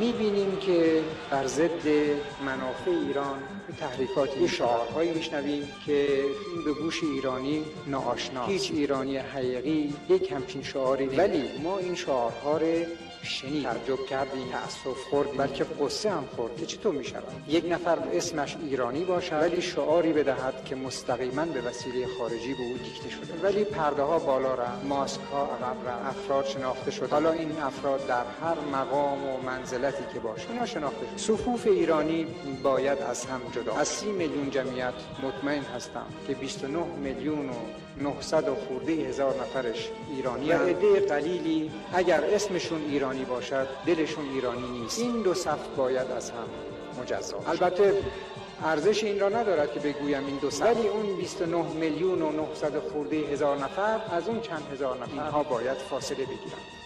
میبینیم که بر ضد منافع ایران تحریکاتی شعارهایی میشنویم که به گوش ایرانی ناآشناست هیچ ایرانی حقیقی یک همچین شعاری ولی ما این شعارها رو شنید تعجب کرد بی خورد بلکه قصه هم خورد که چطور می شود یک نفر اسمش ایرانی باشه ولی شعاری بدهد که مستقیما به وسیله خارجی به او دیکته شده ولی پرده ها بالا رفت ماسک ها عقب افراد شناخته شد حالا این افراد در هر مقام و منزلتی که باشه اینا شناخته شد صفوف ایرانی باید از هم جدا از 30 میلیون جمعیت مطمئن هستم که 29 میلیون و 900 و خورده هزار نفرش ایرانی و قلیلی اگر اسمشون ایرانی ایرانی باشد دلشون ایرانی نیست این دو صف باید از هم مجزا البته ارزش این را ندارد که بگویم این دو صف ولی اون 29 میلیون و 900 خورده هزار نفر از اون چند هزار نفر اینها باید فاصله بگیرند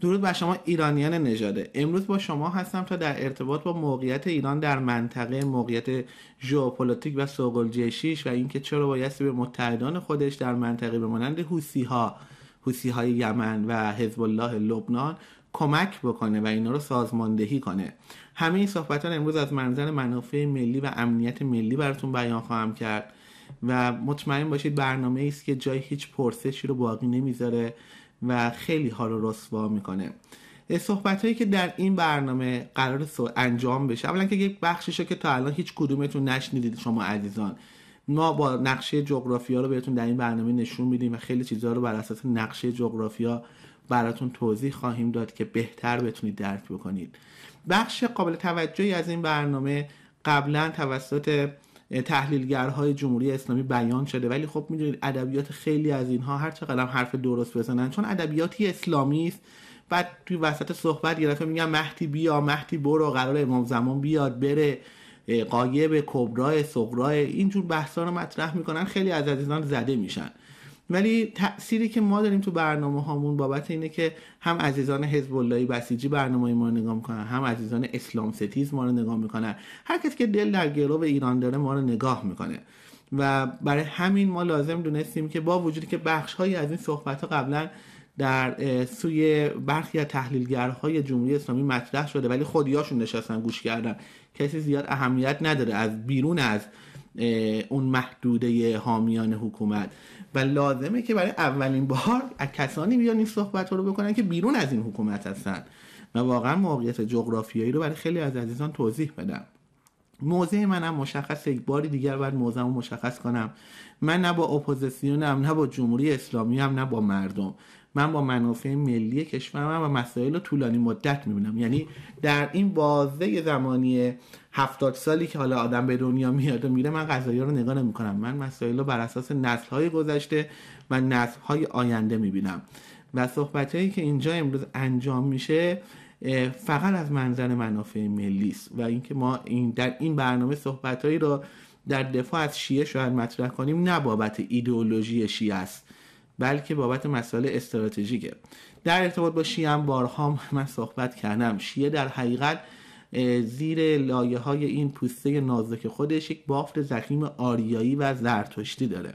درود بر شما ایرانیان نژاده امروز با شما هستم تا در ارتباط با موقعیت ایران در منطقه موقعیت ژئوپلیتیک و جشیش و اینکه چرا بایستی به متحدان خودش در منطقه به مانند حوسی های یمن و حزب الله لبنان کمک بکنه و اینا رو سازماندهی کنه همه این صحبتان امروز از منظر منافع ملی و امنیت ملی براتون بیان خواهم کرد و مطمئن باشید برنامه است که جای هیچ پرسشی رو باقی نمیذاره و خیلی ها رو رسوا میکنه صحبت هایی که در این برنامه قرار انجام بشه اولا که یک بخشیشو که تا الان هیچ کدومتون نشنیدید شما عزیزان ما با نقشه جغرافیا رو بهتون در این برنامه نشون میدیم و خیلی چیزها رو بر اساس نقشه جغرافیا براتون توضیح خواهیم داد که بهتر بتونید درک بکنید بخش قابل توجهی از این برنامه قبلا توسط یعنی تحلیلگرهای جمهوری اسلامی بیان شده ولی خب میدونید ادبیات خیلی از اینها هر چقدر حرف درست بزنن چون ادبیاتی اسلامی است بعد توی وسط صحبت یه دفعه میگن مهدی بیا مهدی برو قرار امام زمان بیاد بره قایب کبرای صغرای اینجور بحثا رو مطرح میکنن خیلی از عزیزان زده میشن ولی تأثیری که ما داریم تو برنامه هامون بابت اینه که هم عزیزان حزب اللهی بسیجی برنامه ما رو نگاه میکنن هم عزیزان اسلام ستیز ما رو نگاه میکنن هر کسی که دل در گرو ایران داره ما رو نگاه میکنه و برای همین ما لازم دونستیم که با وجودی که بخش های از این صحبت ها قبلا در سوی برخی از تحلیلگرهای جمهوری اسلامی مطرح شده ولی خودیاشون نشستن گوش کردن کسی زیاد اهمیت نداره از بیرون از اون محدوده حامیان حکومت و لازمه که برای اولین بار از کسانی بیان این صحبت رو بکنن که بیرون از این حکومت هستن و واقعا موقعیت جغرافیایی رو برای خیلی از عزیزان توضیح بدم موضع منم مشخص یک بار دیگر باید موضعمو مشخص کنم من نه با اپوزیسیونم نه با جمهوری اسلامی هم نه با مردم من با منافع ملی کشورم و مسائل رو طولانی مدت میبینم یعنی در این بازه زمانی هفتاد سالی که حالا آدم به دنیا میاد و میره من قضایی رو نگاه کنم من مسائل رو بر اساس نسل های گذشته و نسل های آینده میبینم و صحبت هایی که اینجا امروز انجام میشه فقط از منظر منافع ملی است و اینکه ما این در این برنامه صحبت هایی رو در دفاع از شیعه شاید مطرح کنیم نه بابت ایدئولوژی شیعه است بلکه بابت مسائل استراتژیکه در ارتباط با شیعه هم بارها من صحبت کردم شیعه در حقیقت زیر لایه های این پوسته نازک خودش یک بافت زخیم آریایی و زرتشتی داره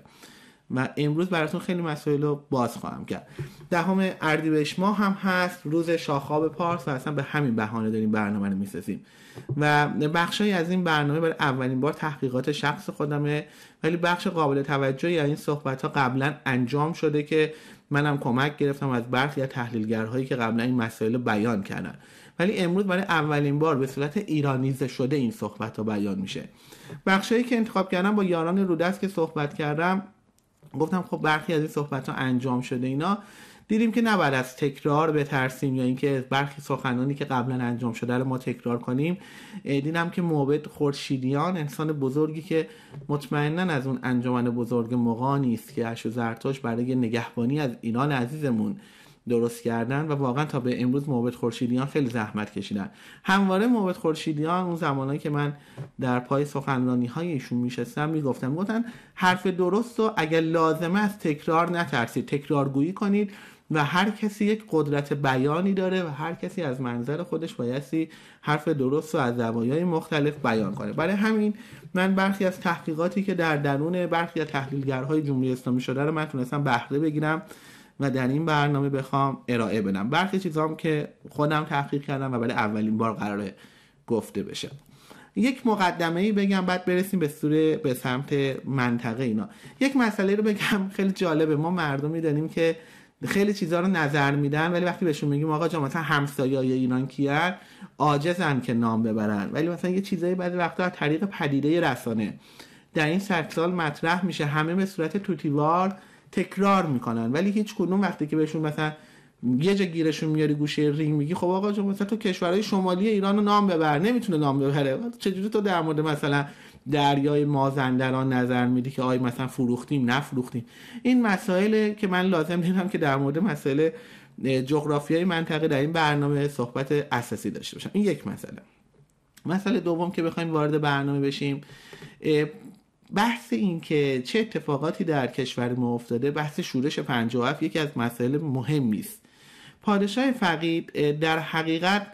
و امروز براتون خیلی مسائل رو باز خواهم کرد دهم اردیبهشت ما هم هست روز شاخاب پارس و اصلا به همین بهانه داریم برنامه رو میسازیم و بخشی از این برنامه برای اولین بار تحقیقات شخص خودمه ولی بخش قابل توجهی از این صحبت ها قبلا انجام شده که منم کمک گرفتم از برخی از تحلیلگرهایی که قبلا این مسائل بیان کردن ولی امروز برای اولین بار به صورت ایرانیزه شده این صحبت ها بیان میشه بخشهایی که انتخاب کردم با یاران رودست که صحبت کردم گفتم خب برخی از این صحبت ها انجام شده اینا دیدیم که نباید از تکرار بترسیم یا اینکه برخی سخنانی که قبلا انجام شده رو ما تکرار کنیم دیدم که موبد خورشیدیان انسان بزرگی که مطمئنا از اون انجمن بزرگ مقانی است که اشو زرتاش برای نگهبانی از ایران عزیزمون درست کردن و واقعا تا به امروز محبت خورشیدیان خیلی زحمت کشیدن همواره محبت خورشیدیان اون زمانی که من در پای سخنرانی های ایشون میشستم میگفتم گفتن حرف درست و اگر لازمه از تکرار نترسید گویی کنید و هر کسی یک قدرت بیانی داره و هر کسی از منظر خودش بایستی حرف درست و از زوایای مختلف بیان کنه برای همین من برخی از تحقیقاتی که در درون برخی از تحلیلگرهای جمهوری اسلامی شده رو من تونستم بهره بگیرم و در این برنامه بخوام ارائه بدم برخی چیزام که خودم تحقیق کردم و برای اولین بار قراره گفته بشه یک مقدمه ای بگم بعد برسیم به سوره به سمت منطقه اینا یک مسئله رو بگم خیلی جالبه ما مردم میدانیم که خیلی چیزها رو نظر میدن ولی وقتی بهشون میگیم آقا جان مثلا های ایران کیان عاجزن که نام ببرن ولی مثلا یه چیزایی بعضی وقتا از طریق پدیده رسانه در این سال مطرح میشه همه به صورت توتیوار تکرار میکنن ولی هیچ کدوم وقتی که بهشون مثلا یه جا گیرشون میاری گوشه رینگ میگی خب آقا جون مثلا تو کشورهای شمالی ایران رو نام ببر نمیتونه نام ببره چجوری تو در مورد مثلا دریای مازندران نظر میدی که آی مثلا فروختیم نفروختیم این مسائل که من لازم دیدم که در مورد مسائل جغرافیای منطقه در این برنامه صحبت اساسی داشته باشم این یک مسئله مسئله دوم که بخوایم وارد برنامه بشیم بحث این که چه اتفاقاتی در کشور ما افتاده بحث شورش 57 یکی از مسائل مهمی است پادشاه فقید در حقیقت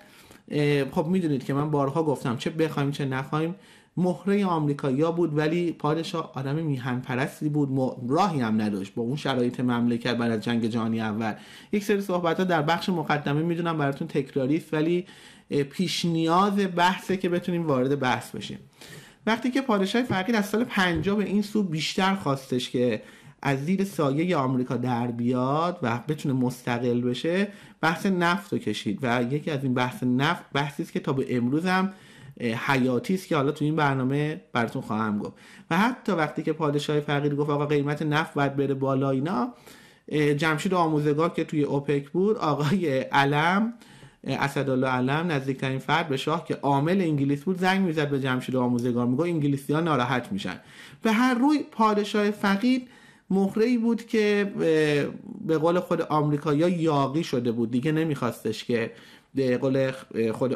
خب میدونید که من بارها گفتم چه بخوایم چه نخوایم مهره آمریکا یا بود ولی پادشاه آدم میهن پرستی بود راهی هم نداشت با اون شرایط مملکت بعد از جنگ جهانی اول یک سری صحبت ها در بخش مقدمه میدونم براتون تکراری ولی پیش نیاز بحثه که بتونیم وارد بحث بشیم وقتی که پادشاه فقید از سال 50 به این سو بیشتر خواستش که از زیر سایه آمریکا در بیاد و بتونه مستقل بشه بحث نفت رو کشید و یکی از این بحث نفت بحثی است که تا به امروز هم حیاتی است که حالا تو این برنامه براتون خواهم گفت و حتی وقتی که پادشاه فقیر گفت آقا قیمت نفت باید بره بالا اینا جمشید آموزگار که توی اوپک بود آقای علم یعنی اسدالله علم نزدیکترین فرد به شاه که عامل انگلیس بود زنگ میزد به جمشید آموزگار میگو انگلیسی ها ناراحت میشن به هر روی پادشاه فقید مخری بود که به قول خود یا یاقی شده بود دیگه نمیخواستش که به قول خود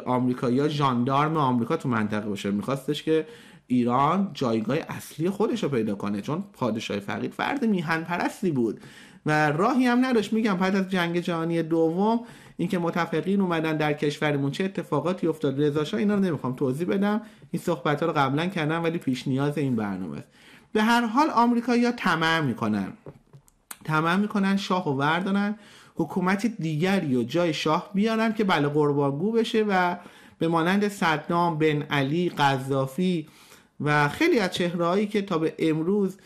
یا ژاندارم آمریکا تو منطقه باشه میخواستش که ایران جایگاه اصلی خودش رو پیدا کنه چون پادشاه فقید فرد میهن پرستی بود و راهی هم نداشت میگم بعد از جنگ جهانی دوم اینکه متفقین اومدن در کشورمون چه اتفاقاتی افتاد رضا اینا رو نمیخوام توضیح بدم این صحبت ها رو قبلا کردم ولی پیش نیاز این برنامه است به هر حال یا تمام میکنن تمام میکنن شاه و وردارن حکومت دیگری و جای شاه بیارن که بله قربانگو بشه و به مانند صدام بن علی قذافی و خیلی از چهرهایی که تا به امروز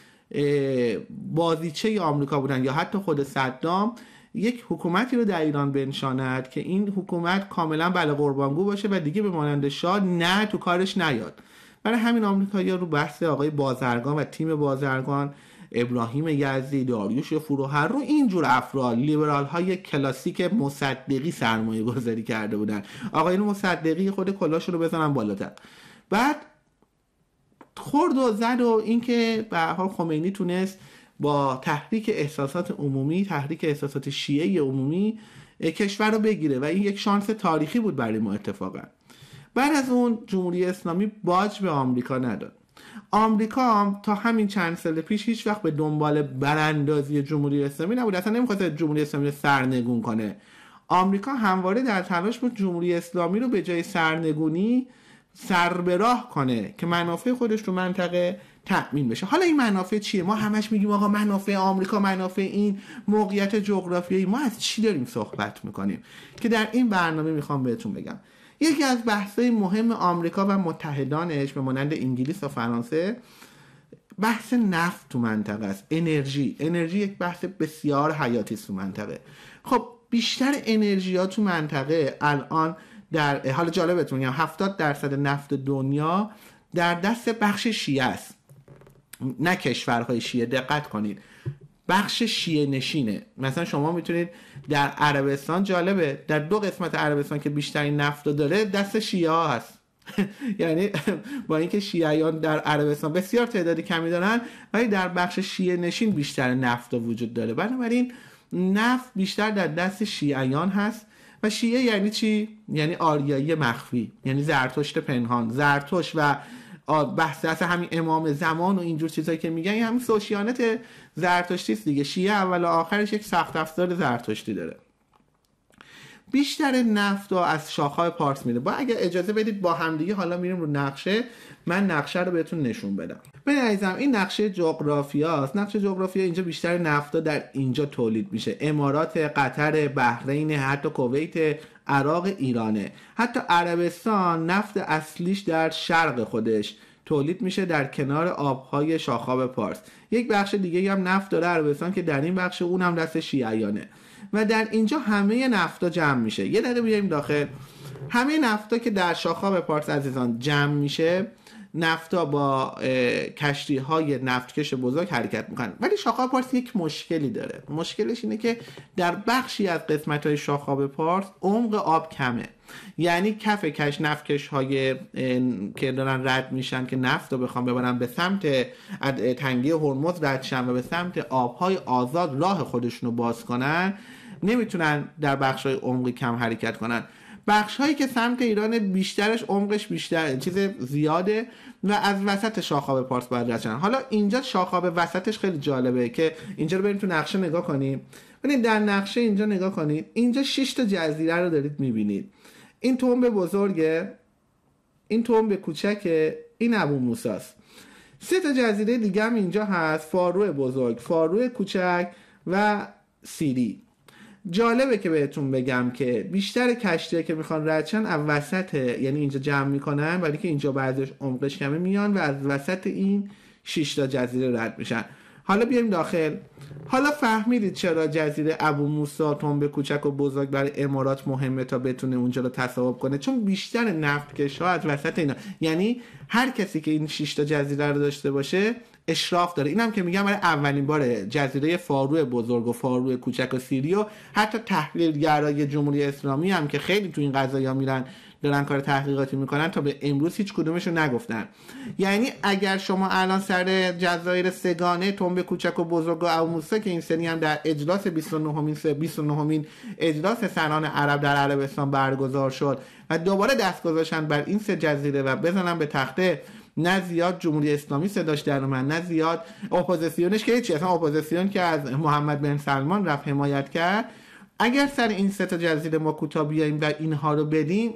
بازیچه آمریکا بودن یا حتی خود صدام یک حکومتی رو در ایران بنشاند که این حکومت کاملا بله قربانگو باشه و دیگه به مانند شاه نه تو کارش نیاد برای همین آمریکایی‌ها رو بحث آقای بازرگان و تیم بازرگان ابراهیم یزدی داریوش فروهر رو اینجور افراد لیبرال های کلاسیک مصدقی سرمایه گذاری کرده بودن آقای مصدقی خود کلاش رو بزنن بالاتر بعد خرد و زد و اینکه به حال خمینی تونست با تحریک احساسات عمومی تحریک احساسات شیعه عمومی کشور رو بگیره و این یک شانس تاریخی بود برای ما اتفاقا بعد از اون جمهوری اسلامی باج به آمریکا نداد آمریکا هم تا همین چند سال پیش هیچ وقت به دنبال براندازی جمهوری اسلامی نبود اصلا نمیخواست جمهوری اسلامی رو سرنگون کنه آمریکا همواره در تلاش بود جمهوری اسلامی رو به جای سرنگونی سر راه کنه که منافع خودش رو منطقه تأمین بشه حالا این منافع چیه ما همش میگیم آقا منافع آمریکا منافع این موقعیت جغرافیایی ما از چی داریم صحبت میکنیم که در این برنامه میخوام بهتون بگم یکی از بحث‌های مهم آمریکا و متحدانش به مانند انگلیس و فرانسه بحث نفت تو منطقه است انرژی انرژی یک بحث بسیار حیاتی است تو منطقه خب بیشتر انرژی ها تو منطقه الان در حال جالبتون میگم 70 درصد نفت دنیا در دست بخش شیعه است نه کشورهای شیعه دقت کنید بخش شیعه نشینه مثلا شما میتونید در عربستان جالبه در دو قسمت عربستان که بیشترین نفت داره دست شیعه ها هست یعنی با اینکه شیعیان در عربستان بسیار تعدادی کمی دارن ولی در بخش شیعه نشین بیشتر نفت وجود داره بنابراین نفت بیشتر در دست شیعیان هست و شیعه یعنی چی؟ یعنی آریایی مخفی یعنی زرتشت پنهان زرتشت و بحث از همین امام زمان و اینجور چیزایی که میگن این همین سوشیانت زرتشتی دیگه شیعه اول و آخرش یک سخت افزار زرتشتی داره بیشتر نفت و از شاخهای پارس میده با اگر اجازه بدید با همدیگه حالا میریم رو نقشه من نقشه رو بهتون نشون بدم ببین عزیزم این نقشه جغرافیاست نقشه جغرافیا اینجا بیشتر نفت در اینجا تولید میشه امارات قطر بحرین حتی کویت عراق ایرانه حتی عربستان نفت اصلیش در شرق خودش تولید میشه در کنار آبهای شاخاب پارس یک بخش دیگه هم نفت داره عربستان که در این بخش هم دست شیعیانه و در اینجا همه نفتا جمع میشه یه دقیقه بیایم داخل همه نفتا که در شاخاب پارس عزیزان جمع میشه نفتا با کشتی های نفتکش بزرگ حرکت میکنن ولی شاخاب پارس یک مشکلی داره مشکلش اینه که در بخشی از قسمت های شاخاب پارس عمق آب کمه یعنی کف کش نفتکش های که دارن رد میشن که نفت رو بخوام ببرن به سمت تنگی هرمز ردشن و به سمت آبهای آزاد راه خودشون رو باز کنن نمیتونن در بخش های عمقی کم حرکت کنن بخش هایی که سمت ایران بیشترش عمقش بیشتره چیز زیاده و از وسط شاخاب پارس باید حالا اینجا شاخاب وسطش خیلی جالبه که اینجا رو بریم تو نقشه نگاه کنیم ببینید در نقشه اینجا نگاه کنید اینجا شش تا جزیره رو دارید میبینید این تومب بزرگه این تومب کوچکه این ابو موساست سه تا جزیره دیگه هم اینجا هست فارو بزرگ فارو کوچک و سیری جالبه که بهتون بگم که بیشتر کشتی که میخوان ردشن از وسط یعنی اینجا جمع میکنن ولی که اینجا بعضیش عمقش کمه میان و از وسط این 6 تا جزیره رد میشن حالا بیایم داخل حالا فهمیدید چرا جزیره ابو موسا به کوچک و بزرگ برای امارات مهمه تا بتونه اونجا رو تصاحب کنه چون بیشتر نفت ها از وسط اینا یعنی هر کسی که این 6 تا جزیره رو داشته باشه اشراف داره اینم که میگم برای اولین بار جزیره فارو بزرگ و فارو کوچک و سیریو حتی تحلیلگرای جمهوری اسلامی هم که خیلی تو این ها میرن دارن کار تحقیقاتی میکنن تا به امروز هیچ کدومش نگفتن یعنی اگر شما الان سر جزایر سگانه تنبه کوچک و بزرگ و که این سنی هم در اجلاس 29 29 اجلاس سران عرب در عربستان برگزار شد و دوباره دست گذاشتن بر این سه جزیره و بزنن به تخته نه زیاد جمهوری اسلامی صداش در اومد نه زیاد اپوزیسیونش که هیچی اصلا اپوزیسیون که از محمد بن سلمان رفت حمایت کرد اگر سر این سه تا جزیره ما کوتا بیاییم و اینها رو بدیم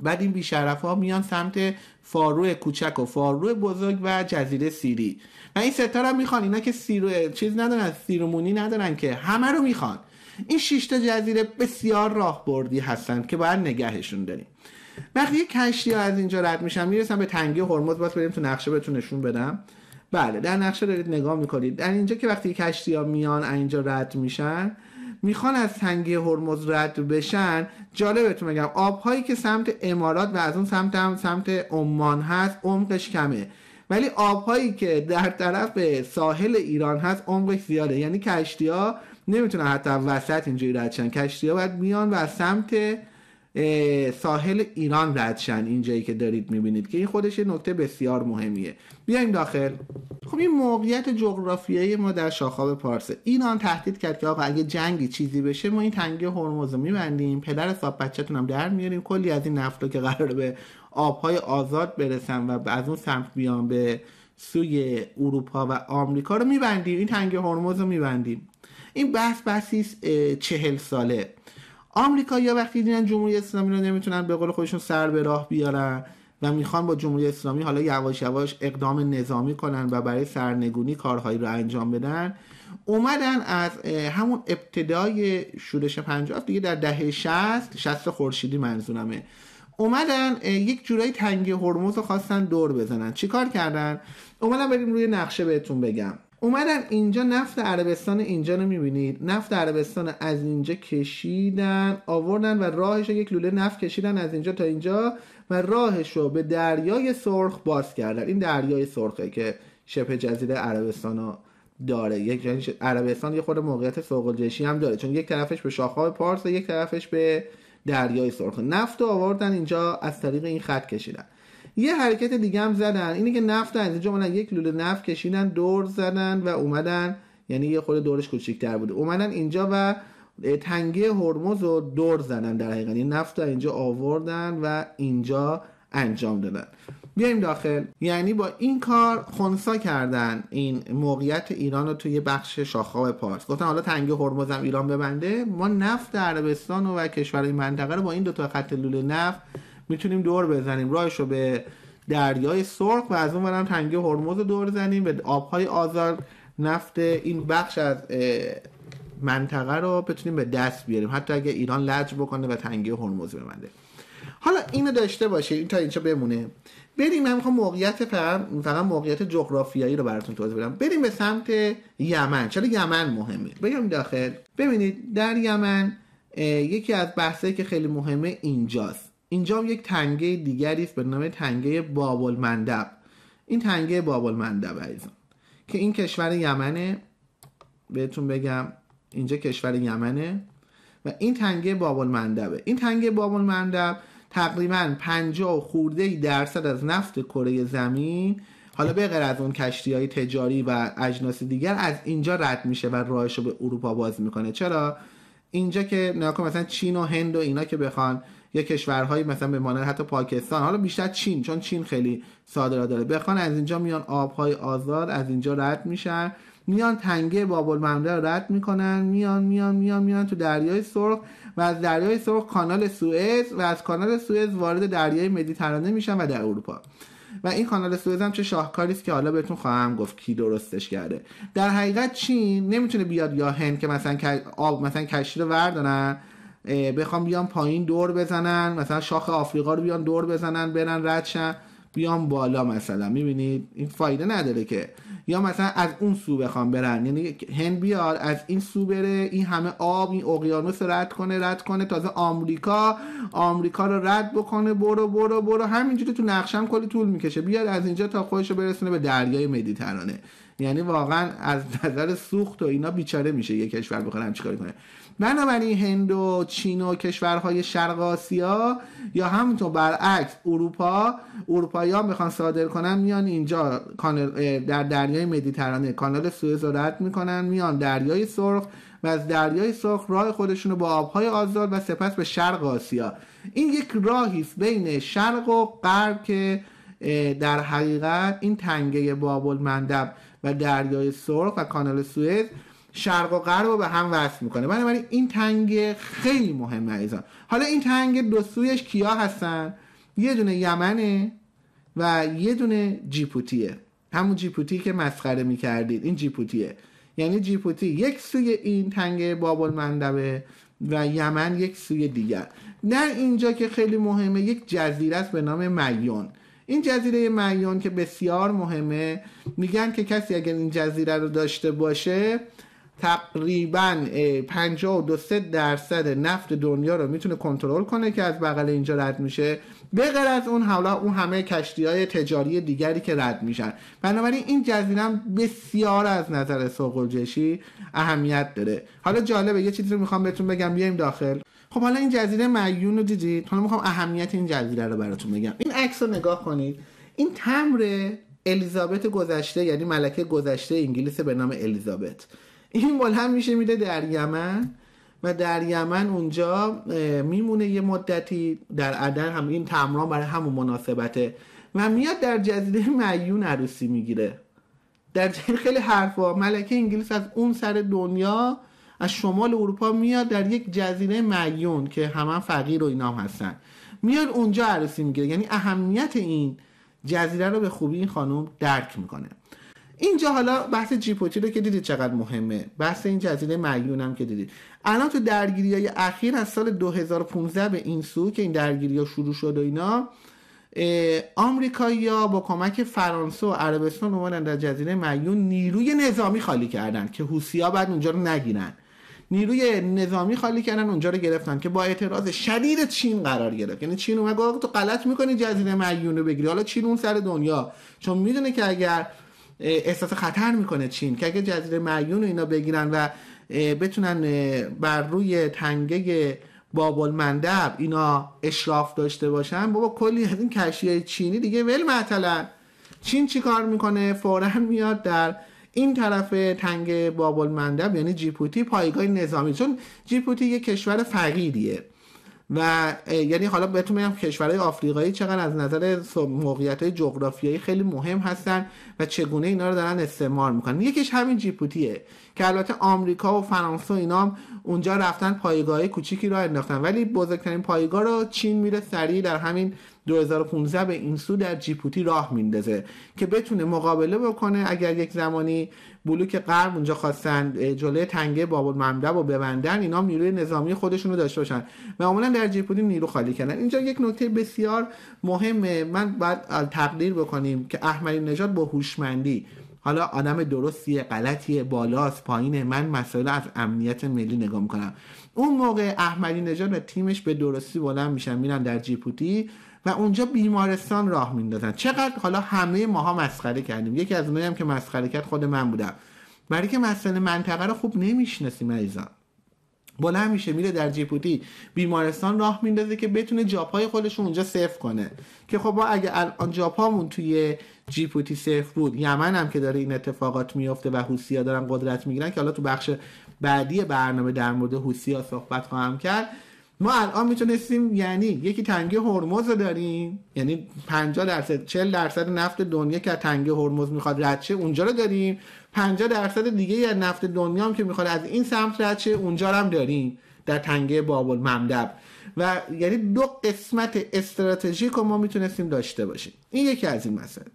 بعد این بیشرف ها میان سمت فارو کوچک و فارو بزرگ و جزیره سیری و این ستا رو میخوان اینا که سیرو چیز ندارن سیرومونی ندارن که همه رو میخوان این شش جزیره بسیار راهبردی هستند که باید نگهشون داریم وقتی یه کشتی ها از اینجا رد میشن میرسم به تنگی هرمز باز بریم تو نقشه بهتون نشون بدم بله در نقشه دارید نگاه میکنید در اینجا که وقتی کشتی ها میان اینجا رد میشن میخوان از تنگی هرمز رد بشن جالبتون بگم آبهایی که سمت امارات و از اون سمت هم سمت عمان هست عمقش کمه ولی آبهایی که در طرف ساحل ایران هست عمقش زیاده یعنی کشتی ها نمیتونن حتی وسط اینجوری ردشن کشتی ها باید میان و سمت ساحل ایران ردشن اینجایی که دارید میبینید که این خودش نکته بسیار مهمیه بیایم داخل خب این موقعیت جغرافیایی ما در شاخاب پارسه ایران تهدید کرد که آقا اگه جنگی چیزی بشه ما این تنگه هرمز رو میبندیم پدر صاحب بچهتون هم در میاریم کلی از این نفت که قرار به آبهای آزاد برسن و از اون سمت بیان به سوی اروپا و آمریکا رو میبندیم این تنگه هرمز رو میبندیم این بحث بحثی چهل ساله آمریکا یا وقتی دیدن جمهوری اسلامی رو نمیتونن به قول خودشون سر به راه بیارن و میخوان با جمهوری اسلامی حالا یواش یواش اقدام نظامی کنن و برای سرنگونی کارهایی رو انجام بدن اومدن از همون ابتدای شورش پنجاب دیگه در دهه شست شست خورشیدی منظورمه اومدن یک جورایی تنگی هرمز رو خواستن دور بزنن چیکار کردن اومدن بریم روی نقشه بهتون بگم اومدن اینجا نفت عربستان اینجا رو میبینید نفت عربستان از اینجا کشیدن آوردن و راهش رو یک لوله نفت کشیدن از اینجا تا اینجا و راهش رو به دریای سرخ باز کردن این دریای سرخه که شبه جزیره عربستان داره یک یعنی عربستان یه خود موقعیت جشی هم داره چون یک طرفش به شاخه پارس و یک طرفش به دریای سرخ نفت آوردن اینجا از طریق این خط کشیدن یه حرکت دیگه هم زدن اینه که نفت از اینجا یک لوله نفت کشیدن دور زدن و اومدن یعنی یه خود دورش کوچیک‌تر بوده اومدن اینجا و تنگه هرمز رو دور زدن در حقیقت یعنی نفت رو اینجا آوردن و اینجا انجام دادن بیایم داخل یعنی با این کار خونسا کردن این موقعیت ایران رو توی بخش شاخه پارس گفتن حالا تنگه هرمز هم ایران ببنده ما نفت عربستان و, و کشورهای منطقه رو با این دو تا خط لوله نفت میتونیم دور بزنیم راهش رو به دریای سرخ و از اون برم تنگه هرمز دور زنیم به آبهای آزار نفت این بخش از منطقه رو بتونیم به دست بیاریم حتی اگه ایران لج بکنه و تنگه هرمز بمنده حالا اینو داشته باشه این تا اینجا بمونه بریم من میخوام موقعیت فقط موقعیت جغرافیایی رو براتون توضیح بدم بریم به سمت یمن چرا یمن مهمه بریم داخل ببینید در یمن یکی از بحثایی که خیلی مهمه اینجاست اینجا هم یک تنگه دیگری است به نام تنگه بابل مندب این تنگه بابل مندب عزیزان که این کشور یمنه بهتون بگم اینجا کشور یمنه و این تنگه بابل مندبه این تنگه بابل مندب تقریبا 50 خورده درصد از نفت کره زمین حالا به غیر از اون کشتی های تجاری و اجناس دیگر از اینجا رد میشه و راهش به اروپا باز میکنه چرا اینجا که مثلا چین و هند و اینا که بخوان یا کشورهایی مثلا به مانند حتی پاکستان حالا بیشتر چین چون چین خیلی صادرات داره بخوان از اینجا میان آبهای آزاد از اینجا رد میشن میان تنگه بابل ممره رو رد میکنن میان میان میان میان تو دریای سرخ و از دریای سرخ کانال سوئز و از کانال سوئز وارد دریای مدیترانه میشن و در اروپا و این کانال سوئز هم چه شاهکاری است که حالا بهتون خواهم گفت کی درستش کرده در حقیقت چین نمیتونه بیاد یا هند که مثلا آب مثلا کشتی رو وردارن بخوام بیان پایین دور بزنن مثلا شاخ آفریقا رو بیان دور بزنن برن ردشن بیام بالا مثلا میبینید این فایده نداره که یا مثلا از اون سو بخوام برن یعنی هند بیار از این سو بره این همه آب این اقیانوس رد کنه رد کنه تازه آمریکا آمریکا رو رد بکنه برو برو برو همینجوری تو نقشم کلی طول میکشه بیار از اینجا تا خودش رو برسونه به دریای مدیترانه یعنی واقعا از نظر سوخت و اینا بیچاره میشه یه کشور بخواد چیکار کنه بنابراین هند و چین و کشورهای شرق آسیا یا همونطور برعکس اروپا اروپایی ها میخوان صادر کنن میان اینجا در دریای مدیترانه کانال سوئز رو رد میکنن میان دریای سرخ و از دریای سرخ راه خودشون رو با آبهای آزاد و سپس به شرق آسیا این یک راهی بین شرق و غرب که در حقیقت این تنگه بابل مندب و دریای سرخ و کانال سوئز شرق و غرب رو به هم وصل میکنه بنابراین این تنگ خیلی مهمه ایزان حالا این تنگ دو سویش کیا هستن یه دونه یمنه و یه دونه جیپوتیه همون جیپوتی که مسخره میکردید این جیپوتیه یعنی جیپوتی یک سوی این تنگ بابل مندبه و یمن یک سوی دیگر در اینجا که خیلی مهمه یک جزیره است به نام میون این جزیره معیون که بسیار مهمه میگن که کسی اگر این جزیره رو داشته باشه تقریبا 52 درصد نفت دنیا رو میتونه کنترل کنه که از بغل اینجا رد میشه به از اون حالا اون همه کشتی های تجاری دیگری که رد میشن بنابراین این جزیره هم بسیار از نظر سوق اهمیت داره حالا جالبه یه چیزی رو میخوام بهتون بگم بیایم داخل خب حالا این جزیره معیون رو دیدید حالا میخوام اهمیت این جزیره رو براتون بگم این عکس رو نگاه کنید این تمر الیزابت گذشته یعنی ملکه گذشته انگلیس به نام الیزابت این هم میشه میده در یمن و در یمن اونجا میمونه یه مدتی در عدن هم این تمران برای همون مناسبته و میاد در جزیره معیون عروسی میگیره در خیلی حرفا ملکه انگلیس از اون سر دنیا از شمال اروپا میاد در یک جزیره معیون که همه فقیر و اینا هستن میاد اونجا عروسی میگیره یعنی اهمیت این جزیره رو به خوبی این خانم درک میکنه اینجا حالا بحث جیپوتی رو که دیدید چقدر مهمه بحث این جزیره معیون هم که دیدید الان تو درگیری های اخیر از سال 2015 به این سو که این درگیری ها شروع شد و اینا آمریکایی ها با کمک فرانسه و عربستان اومدن در جزیره معیون نیروی نظامی خالی کردن که حوسی بعد اونجا رو نگیرن نیروی نظامی خالی کردن اونجا رو گرفتن که با اعتراض شدید چین قرار گرفت یعنی چین اومد گفت تو غلط میکنی جزیره معیون رو بگیری حالا چین اون سر دنیا چون میدونه که اگر احساس خطر میکنه چین که اگر جزیره معیون رو اینا بگیرن و بتونن بر روی تنگه بابل مندب اینا اشراف داشته باشن بابا کلی از این کشیه چینی دیگه ول معطلن چین چیکار میکنه فورا میاد در این طرف تنگ بابل مندب یعنی جیپوتی پایگاه نظامی چون جیپوتی یک کشور فقیریه و یعنی حالا بهتون میگم کشورهای آفریقایی چقدر از نظر موقعیت جغرافیایی خیلی مهم هستن و چگونه اینا رو دارن استعمار میکنن یکیش همین جیپوتیه که البته آمریکا و فرانسه و اینا اونجا رفتن پایگاه کوچیکی رو انداختن ولی بزرگترین پایگاه رو چین میره سریع در همین 2015 به این سو در جیپوتی راه میندازه که بتونه مقابله بکنه اگر یک زمانی بلوک غرب اونجا خواستن جلوی تنگه باب المندب و ببندن اینا نیروی نظامی خودشونو داشته باشن معمولا در جیپوتی نیرو خالی کردن اینجا یک نکته بسیار مهمه من بعد تقدیر بکنیم که احمدی نژاد با هوشمندی حالا آدم درستیه غلطیه بالاست پایین من مسئله از امنیت ملی نگاه میکنم اون موقع احمدی نژاد و تیمش به درستی بلند میشن میرن در جیپوتی و اونجا بیمارستان راه میندازن چقدر حالا همه ماها مسخره کردیم یکی از اونایی هم که مسخره کرد خود من بودم برای که مسئله منطقه رو خوب نمیشناسیم عزیزان بالا میشه میره در جیپوتی بیمارستان راه میندازه که بتونه جاپای خودش اونجا صرف کنه که خب ما اگه الان جاپامون توی جیپوتی صرف بود یمن هم که داره این اتفاقات میفته و حوسیا دارن قدرت میگیرن که حالا تو بخش بعدی برنامه در مورد حوسیا صحبت خواهم کرد ما الان میتونستیم یعنی یکی تنگه هرمز رو داریم یعنی 50 درصد 40 درصد نفت دنیا که از تنگی هرمز میخواد رد شه اونجا رو داریم 50 درصد دیگه از نفت دنیا هم که میخواد از این سمت رد شه اونجا هم داریم در تنگه بابل ممدب و یعنی دو قسمت استراتژیک رو ما میتونستیم داشته باشیم این یکی از این مسائل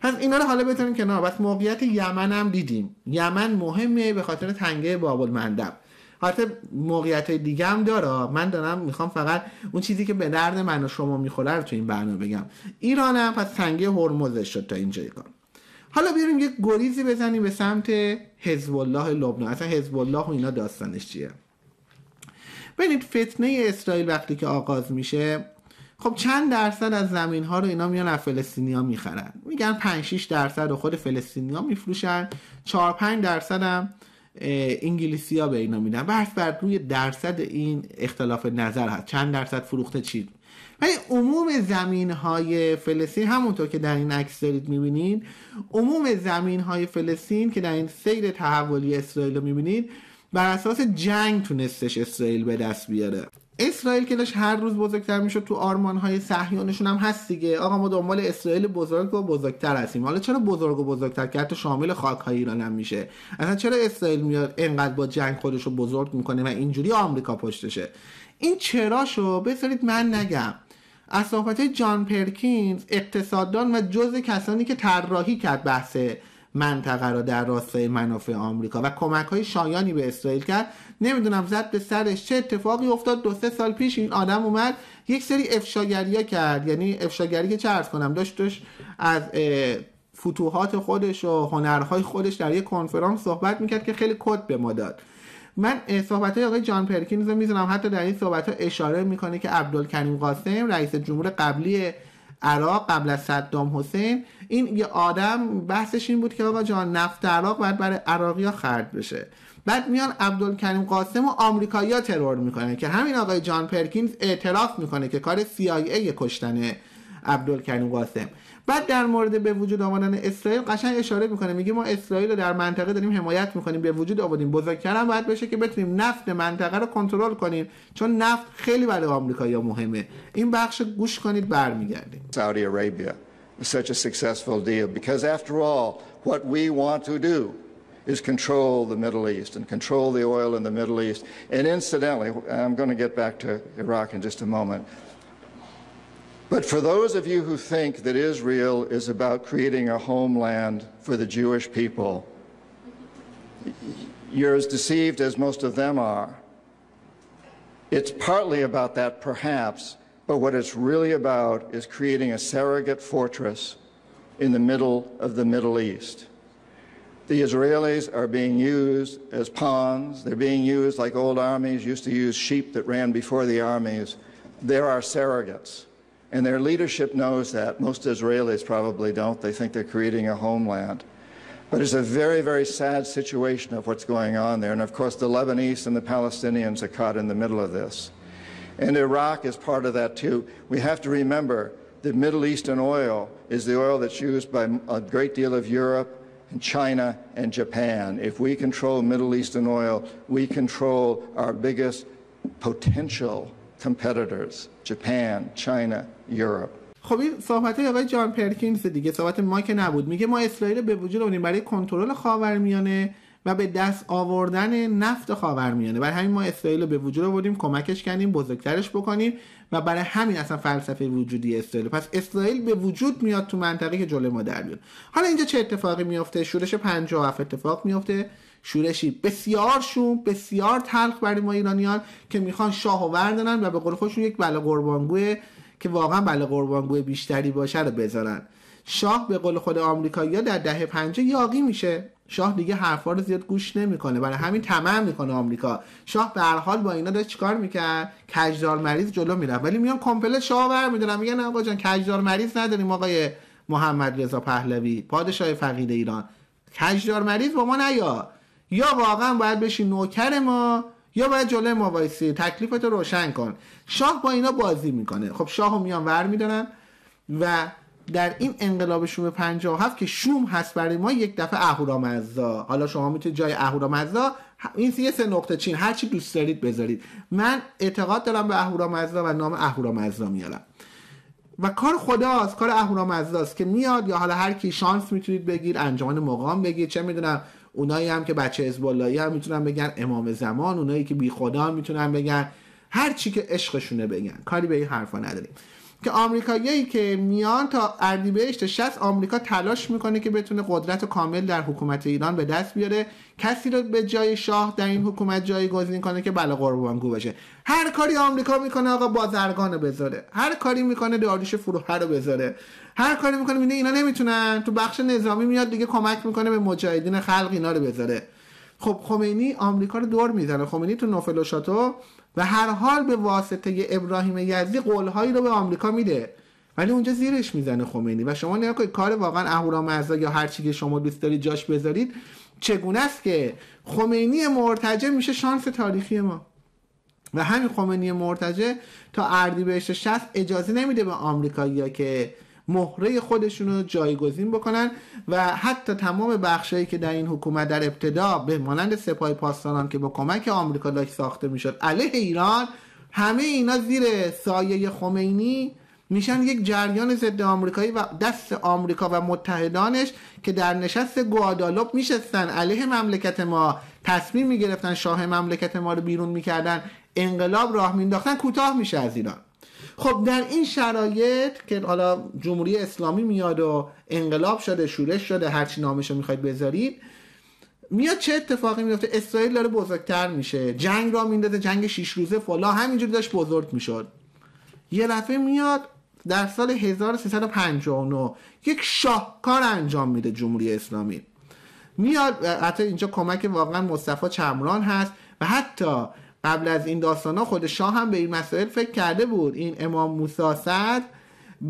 پس اینا رو حالا بتونیم کنار بس موقعیت یمن هم دیدیم یمن مهمه به خاطر تنگه بابل مندب حتی موقعیت های دیگه هم داره من دارم میخوام فقط اون چیزی که به درد من و شما میخوره رو تو این برنامه بگم ایران هم پس سنگه هرمزش شد تا اینجا کار حالا بیاریم یک گریزی بزنیم به سمت حزب الله لبنان اصلا حزب الله و اینا داستانش چیه ببینید فتنه اسرائیل وقتی که آغاز میشه خب چند درصد از زمین ها رو اینا میان از ها میخرن میگن 5 6 درصد رو خود ها میفروشن 4 5 درصد هم انگلیسی ها به اینا میدن بحث بر روی درصد این اختلاف نظر هست چند درصد فروخته چی ولی عموم زمین های فلسطین همونطور که در این عکس دارید میبینید عموم زمین های فلسطین که در این سیر تحولی اسرائیل رو میبینید بر اساس جنگ تونستش اسرائیل به دست بیاره اسرائیل که داشت هر روز بزرگتر میشد تو آرمان های هم هست دیگه آقا ما دنبال اسرائیل بزرگ و بزرگتر هستیم حالا چرا بزرگ و بزرگتر که حتی شامل خاک های ایران هم میشه اصلا چرا اسرائیل میاد انقدر با جنگ خودش رو بزرگ میکنه و اینجوری آمریکا پشتشه این چراشو بذارید من نگم از صحبت جان پرکینز اقتصاددان و جز کسانی که طراحی کرد بحثه منطقه را در راستای منافع آمریکا و کمک های شایانی به اسرائیل کرد نمیدونم زد به سرش چه اتفاقی افتاد دو سه سال پیش این آدم اومد یک سری افشاگریا کرد یعنی افشاگری که چه ارز کنم داشت داشت از فتوحات خودش و هنرهای خودش در یک کنفرانس صحبت میکرد که خیلی کد به ما داد من صحبت های آقای جان پرکینز رو میزنم حتی در این صحبت ها اشاره میکنه که عبدالکریم قاسم رئیس جمهور قبلی عراق قبل از صدام حسین این یه آدم بحثش این بود که آقا جان نفت عراق باید برای عراقی ها خرد بشه بعد میان عبدالکریم قاسم و آمریکایی ترور میکنه که همین آقای جان پرکینز اعتراف میکنه که کار CIA کشتن عبدالکریم قاسم بعد در مورد به وجود آمدن اسرائیل قشنگ اشاره میکنه میگه ما اسرائیل رو در منطقه داریم حمایت میکنیم به وجود آوردیم بزرگتر باید بشه که بتونیم نفت منطقه رو کنترل کنیم چون نفت خیلی برای یا مهمه این بخش گوش کنید برمیگردیم Saudi Arabia was such a successful deal because after all what we want to do is control the Middle East and control the oil in the Middle East and incidentally I'm going to get back to Iraq in just a moment But for those of you who think that Israel is about creating a homeland for the Jewish people, you're as deceived as most of them are. It's partly about that, perhaps, but what it's really about is creating a surrogate fortress in the middle of the Middle East. The Israelis are being used as pawns. They're being used like old armies used to use sheep that ran before the armies. There are surrogates. And their leadership knows that. Most Israelis probably don't. They think they're creating a homeland. But it's a very, very sad situation of what's going on there. And of course, the Lebanese and the Palestinians are caught in the middle of this. And Iraq is part of that too. We have to remember that Middle Eastern oil is the oil that's used by a great deal of Europe and China and Japan. If we control Middle Eastern oil, we control our biggest potential competitors, Japan, China, Europe. خب این صحبت آقای جان پرکینز دیگه صحبت ما که نبود میگه ما اسرائیل به وجود آوردیم برای کنترل خاورمیانه و به دست آوردن نفت خاورمیانه برای همین ما اسرائیل رو به وجود آوردیم کمکش کردیم بزرگترش بکنیم و برای همین اصلا فلسفه وجودی اسرائیل پس اسرائیل به وجود میاد تو منطقه که جلو ما در بیاد حالا اینجا چه اتفاقی میفته شورش 57 اتفاق میفته شورشی بسیار شوم بسیار تلخ برای ما ایرانیان که میخوان شاه و و به قول خودشون یک بلا قربانگوی که واقعا بله قربانگوی بیشتری باشه رو بذارن شاه به قول خود یا در دهه پنجه یاقی میشه شاه دیگه حرفا رو زیاد گوش نمیکنه برای همین تمام میکنه آمریکا شاه به هر حال با اینا داشت چیکار میکرد کجدار مریض جلو میره ولی میان کمپل شاه برمیدارن میگن آقا جان کجدار مریض نداریم آقای محمد رضا پهلوی پادشاه فقید ایران کجدار مریض با ما نیا یا واقعا باید بشی نوکر ما یا باید جلوی ما وایسی تکلیفت رو روشن کن شاه با اینا بازی میکنه خب شاه رو میان ور میدارن و در این انقلاب شوم 57 که شوم هست برای ما یک دفعه اهورامزدا حالا شما میتونید جای اهورامزدا این سه نقطه چین هر چی دوست دارید بذارید من اعتقاد دارم به اهورامزدا و نام اهورامزدا میارم و کار خداست کار است که میاد یا حالا هر کی شانس میتونید بگیر انجمن مقام بگیر چه میدونم اونایی هم که بچه ازبالایی هم میتونن بگن امام زمان اونایی که بی خدا هم میتونن بگن هر چی که عشقشونه بگن کاری به این حرفا نداریم که آمریکایی که میان تا اردیبهشت تا 60 آمریکا تلاش میکنه که بتونه قدرت کامل در حکومت ایران به دست بیاره کسی رو به جای شاه در این حکومت جایگزین کنه که بله قربانگو باشه هر کاری آمریکا میکنه آقا بازرگان رو بذاره هر کاری میکنه داریش فروهر رو بذاره هر کاری میکنه میده اینا نمیتونن تو بخش نظامی میاد دیگه کمک میکنه به مجاهدین خلق اینا رو بذاره خب خمینی آمریکا رو دور میزنه خمینی تو نوفل و هر حال به واسطه ابراهیم یزدی قولهایی رو به آمریکا میده ولی اونجا زیرش میزنه خمینی و شما نگاه کنید کار واقعا اهورامزدا یا هر چیزی که شما دوست دارید جاش بذارید چگونه است که خمینی مرتجه میشه شانس تاریخی ما و همین خمینی مرتجه تا اردیبهشت 60 اجازه نمیده به آمریکایی‌ها که مهره خودشون رو جایگزین بکنن و حتی تمام بخشهایی که در این حکومت در ابتدا به مانند سپاه پاسداران که با کمک آمریکا داشت ساخته میشد علیه ایران همه اینا زیر سایه خمینی میشن یک جریان ضد آمریکایی و دست آمریکا و متحدانش که در نشست گوادالوپ میشستن علیه مملکت ما تصمیم میگرفتن شاه مملکت ما رو بیرون میکردن انقلاب راه مینداختن کوتاه میشه از ایران خب در این شرایط که حالا جمهوری اسلامی میاد و انقلاب شده شورش شده هرچی رو میخواید بذارید میاد چه اتفاقی میفته اسرائیل داره بزرگتر میشه جنگ را میندازه جنگ شیش روزه فلا همینجوری داشت بزرگ میشد یه دفعه میاد در سال 1359 یک شاهکار انجام میده جمهوری اسلامی میاد حتی اینجا کمک واقعا مصطفی چمران هست و حتی قبل از این داستان ها خود شاه هم به این مسائل فکر کرده بود این امام موسی سر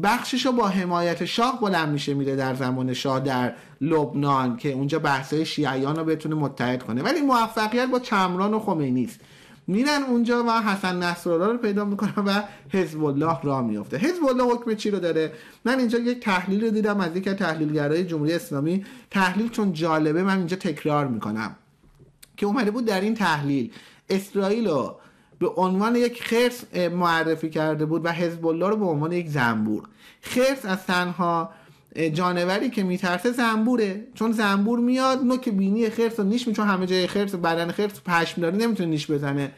بخشش رو با حمایت شاه بلند میشه میره در زمان شاه در لبنان که اونجا بحثای شیعیان رو بتونه متحد کنه ولی موفقیت با چمران و خمینی است میرن اونجا و حسن نصرالله رو پیدا میکنن و حزب الله را میفته حزب الله حکم چی رو داره من اینجا یک تحلیل رو دیدم از یک تحلیلگرای جمهوری اسلامی تحلیل چون جالبه من اینجا تکرار میکنم که اومده بود در این تحلیل اسرائیل رو به عنوان یک خرس معرفی کرده بود و حزب الله رو به عنوان یک زنبور خرس از تنها جانوری که میترسه زنبوره چون زنبور میاد نوک بینی خرس رو نیش میچون همه جای خرس و بدن خرس پشم داره نمیتونه نیش بزنه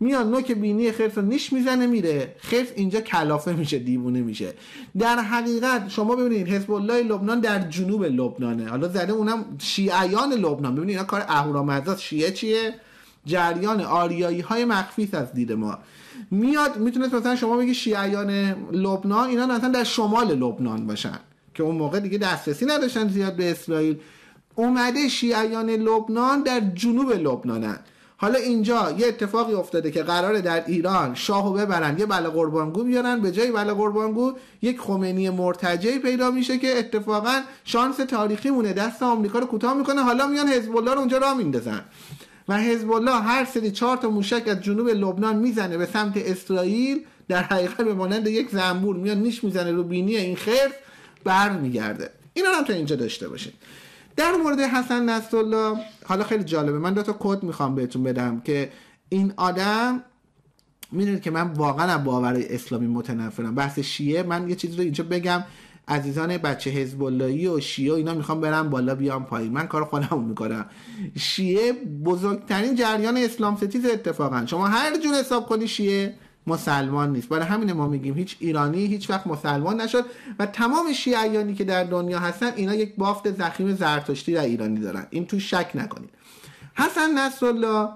میاد نوک بینی خرس رو نیش میزنه میره خرس اینجا کلافه میشه دیوونه میشه در حقیقت شما ببینید حزب الله لبنان در جنوب لبنانه حالا زده اونم شیعیان لبنان ببینید اینا کار اهورامزدا شیعه چیه جریان آریایی های مخفی از دید ما میاد میتونست مثلا شما بگی شیعیان لبنان اینا مثلا در شمال لبنان باشن که اون موقع دیگه دسترسی نداشتن زیاد به اسرائیل اومده شیعیان لبنان در جنوب لبنانن حالا اینجا یه اتفاقی افتاده که قراره در ایران شاهو ببرن یه بله قربانگو بیارن به جای بله قربانگو یک خمینی مرتجعی پیدا میشه که اتفاقا شانس تاریخی مونه دست آمریکا رو کوتاه میکنه حالا میان حزب الله رو اونجا راه میندازن و حزب الله هر سری چهار تا موشک از جنوب لبنان میزنه به سمت اسرائیل در حقیقت به مانند یک زنبور میاد نیش میزنه رو بینی این خرس برمیگرده اینا هم تا اینجا داشته باشین در مورد حسن نصرالله حالا خیلی جالبه من دو تا کد میخوام بهتون بدم که این آدم میدونید که من واقعا باور اسلامی متنفرم بحث شیعه من یه چیزی رو اینجا بگم عزیزان بچه حزب و شیعه اینا میخوام برم بالا بیام پایین من کار خودمو میکنم شیعه بزرگترین جریان اسلام ستیز اتفاقا شما هر جور حساب کنی شیعه مسلمان نیست برای همین ما میگیم هیچ ایرانی هیچ وقت مسلمان نشد و تمام شیعیانی که در دنیا هستن اینا یک بافت زخیم زرتشتی در ایرانی دارن این تو شک نکنید حسن نصرالله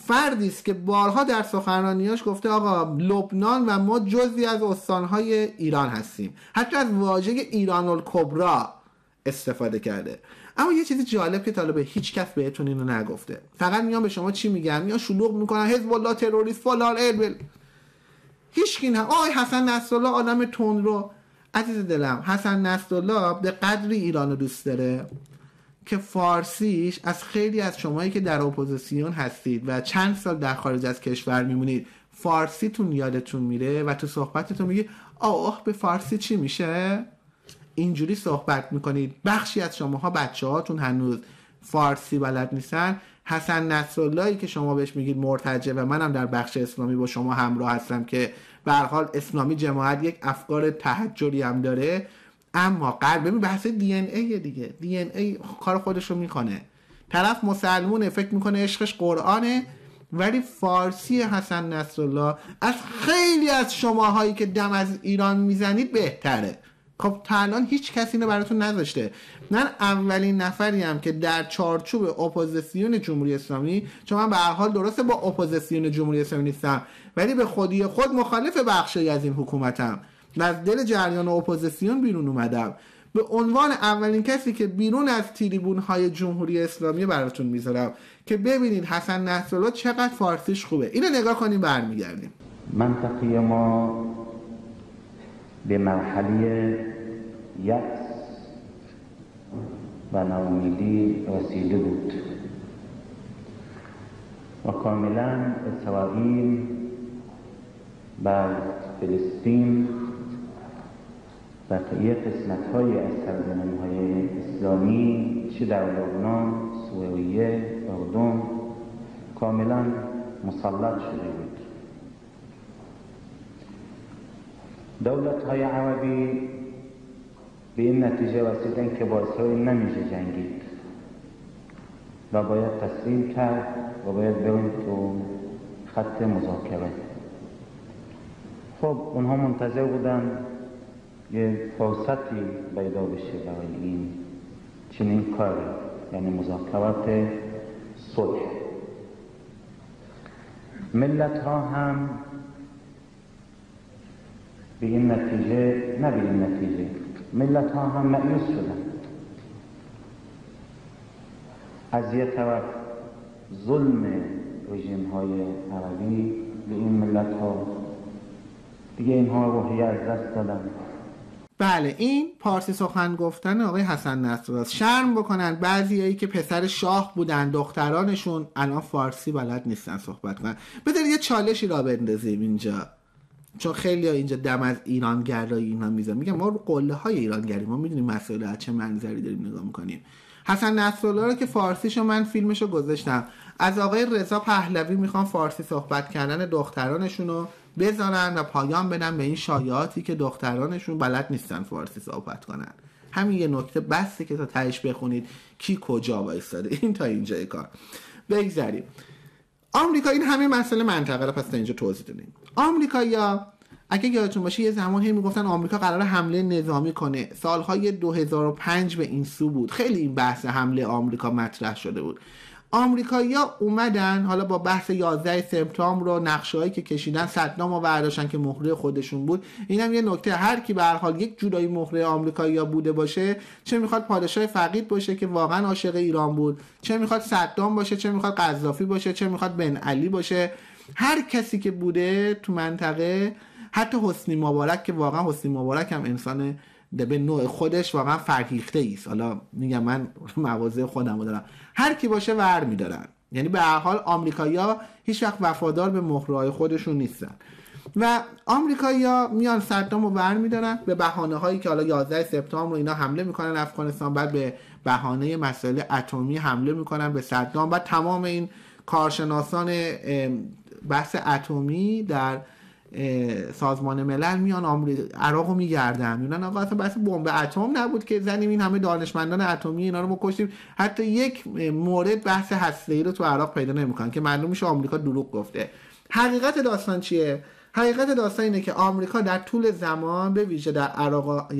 فردی است که بارها در سخنرانیاش گفته آقا لبنان و ما جزی از استانهای ایران هستیم حتی از واژه ایران الکبرا استفاده کرده اما یه چیزی جالب که طالب هیچ کس بهتون اینو نگفته فقط میان به شما چی میگن میان شلوغ میکنن حزب الله تروریست فلان اربل هیچ کی نه آی حسن نصرالله آدم تون رو عزیز دلم حسن نصرالله به قدری ایران دوست داره که فارسیش از خیلی از شمایی که در اپوزیسیون هستید و چند سال در خارج از کشور میمونید فارسیتون یادتون میره و تو صحبتتون میگی آه به فارسی چی میشه اینجوری صحبت میکنید بخشی از شماها بچه هاتون هنوز فارسی بلد نیستن حسن نصراللهی که شما بهش میگید مرتجه و منم در بخش اسلامی با شما همراه هستم که به حال اسلامی جماعت یک افکار تحجری هم داره اما قلب ببین بحث دی ان ای دیگه دی ان ای کار خودش رو میکنه طرف مسلمونه فکر میکنه عشقش قرآنه ولی فارسی حسن نصرالله از خیلی از شماهایی که دم از ایران میزنید بهتره خب تا الان هیچ کسی اینو براتون نذاشته من اولین نفری هم که در چارچوب اپوزیسیون جمهوری اسلامی چون من به هر حال درسته با اپوزیسیون جمهوری اسلامی نیستم ولی به خودی خود مخالف بخشی از این حکومتم از دل جریان اپوزیسیون بیرون اومدم به عنوان اولین کسی که بیرون از تیریبون های جمهوری اسلامی براتون میذارم که ببینید حسن نصرالله چقدر فارسیش خوبه اینو نگاه کنیم برمیگردیم منطقی ما به مرحله یک و ناامیدی رسیده بود و کاملا اسرائیل بر فلسطین بقیه قسمت های از سرزمین های اسلامی چه در لبنان، سوریه، اردن کاملا مسلط شده بود دولت های عربی به این نتیجه رسیدن که با اسرائیل نمیشه جنگید و باید تسلیم کرد و باید بریم تو خط مذاکره خب اونها منتظر بودن یه فرصتی پیدا بشه برای این چنین کاری یعنی مذاکرات صلح ملت ها هم به این نتیجه نه به این نتیجه ملت ها هم مأیوس شدن از یک طرف ظلم رژیم های عربی به این ملت ها دیگه اینها روحیه از دست دادن بله این پارسی سخن گفتن آقای حسن نصر است شرم بکنن بعضیایی که پسر شاه بودن دخترانشون الان فارسی بلد نیستن صحبت کنن بذار یه چالشی را بندازیم اینجا چون خیلی ها اینجا دم از گرایی اینا میزن میگن ما رو قله های ایرانگری ما میدونیم مسئله از چه منظری داریم نگاه میکنیم حسن نصرالله رو که فارسیشو من فیلمشو گذاشتم از آقای رضا پهلوی میخوام فارسی صحبت کردن دخترانشون بذارن و پایان بدن به این شایعاتی که دخترانشون بلد نیستن فارسی صحبت کنن همین یه نکته بسته که تا تهش بخونید کی کجا وایستاده این تا اینجای کار بگذریم آمریکا این همه مسئله منطقه رو پس تا اینجا توضیح دادیم آمریکا یا اگه یادتون باشه یه زمان میگفتن آمریکا قرار حمله نظامی کنه سالهای 2005 به این سو بود خیلی این بحث حمله آمریکا مطرح شده بود آمریکایی اومدن حالا با بحث 11 سپتامبر رو نقشه که کشیدن صدام و برداشتن که مهره خودشون بود اینم یه نکته هر کی به حال یک جورایی مهره آمریکایی بوده باشه چه میخواد پادشاه فقید باشه که واقعا عاشق ایران بود چه میخواد صدام باشه چه میخواد قذافی باشه چه میخواد بن علی باشه هر کسی که بوده تو منطقه حتی حسنی مبارک که واقعا حسنی مبارک هم انسان به نوع خودش واقعا فرهیخته است حالا میگم من موازه خودم رو دارم هر کی باشه ور میدارن یعنی به هر حال آمریکایی‌ها هیچ وقت وفادار به مهره‌های خودشون نیستن و آمریکایی‌ها میان صدام رو ور میدارن به بهانه هایی که حالا 11 سپتامبر اینا حمله میکنن افغانستان بعد به بهانه مسئله اتمی حمله میکنن به صدام و تمام این کارشناسان بحث اتمی در سازمان ملل میان عراق رو میگردن میگن اصلا بحث بمب اتم نبود که زنیم این همه دانشمندان اتمی اینا رو بکشیم حتی یک مورد بحث هسته‌ای رو تو عراق پیدا نمیکنن که معلوم میشه آمریکا دروغ گفته حقیقت داستان چیه حقیقت داستان اینه که آمریکا در طول زمان به ویژه در عراق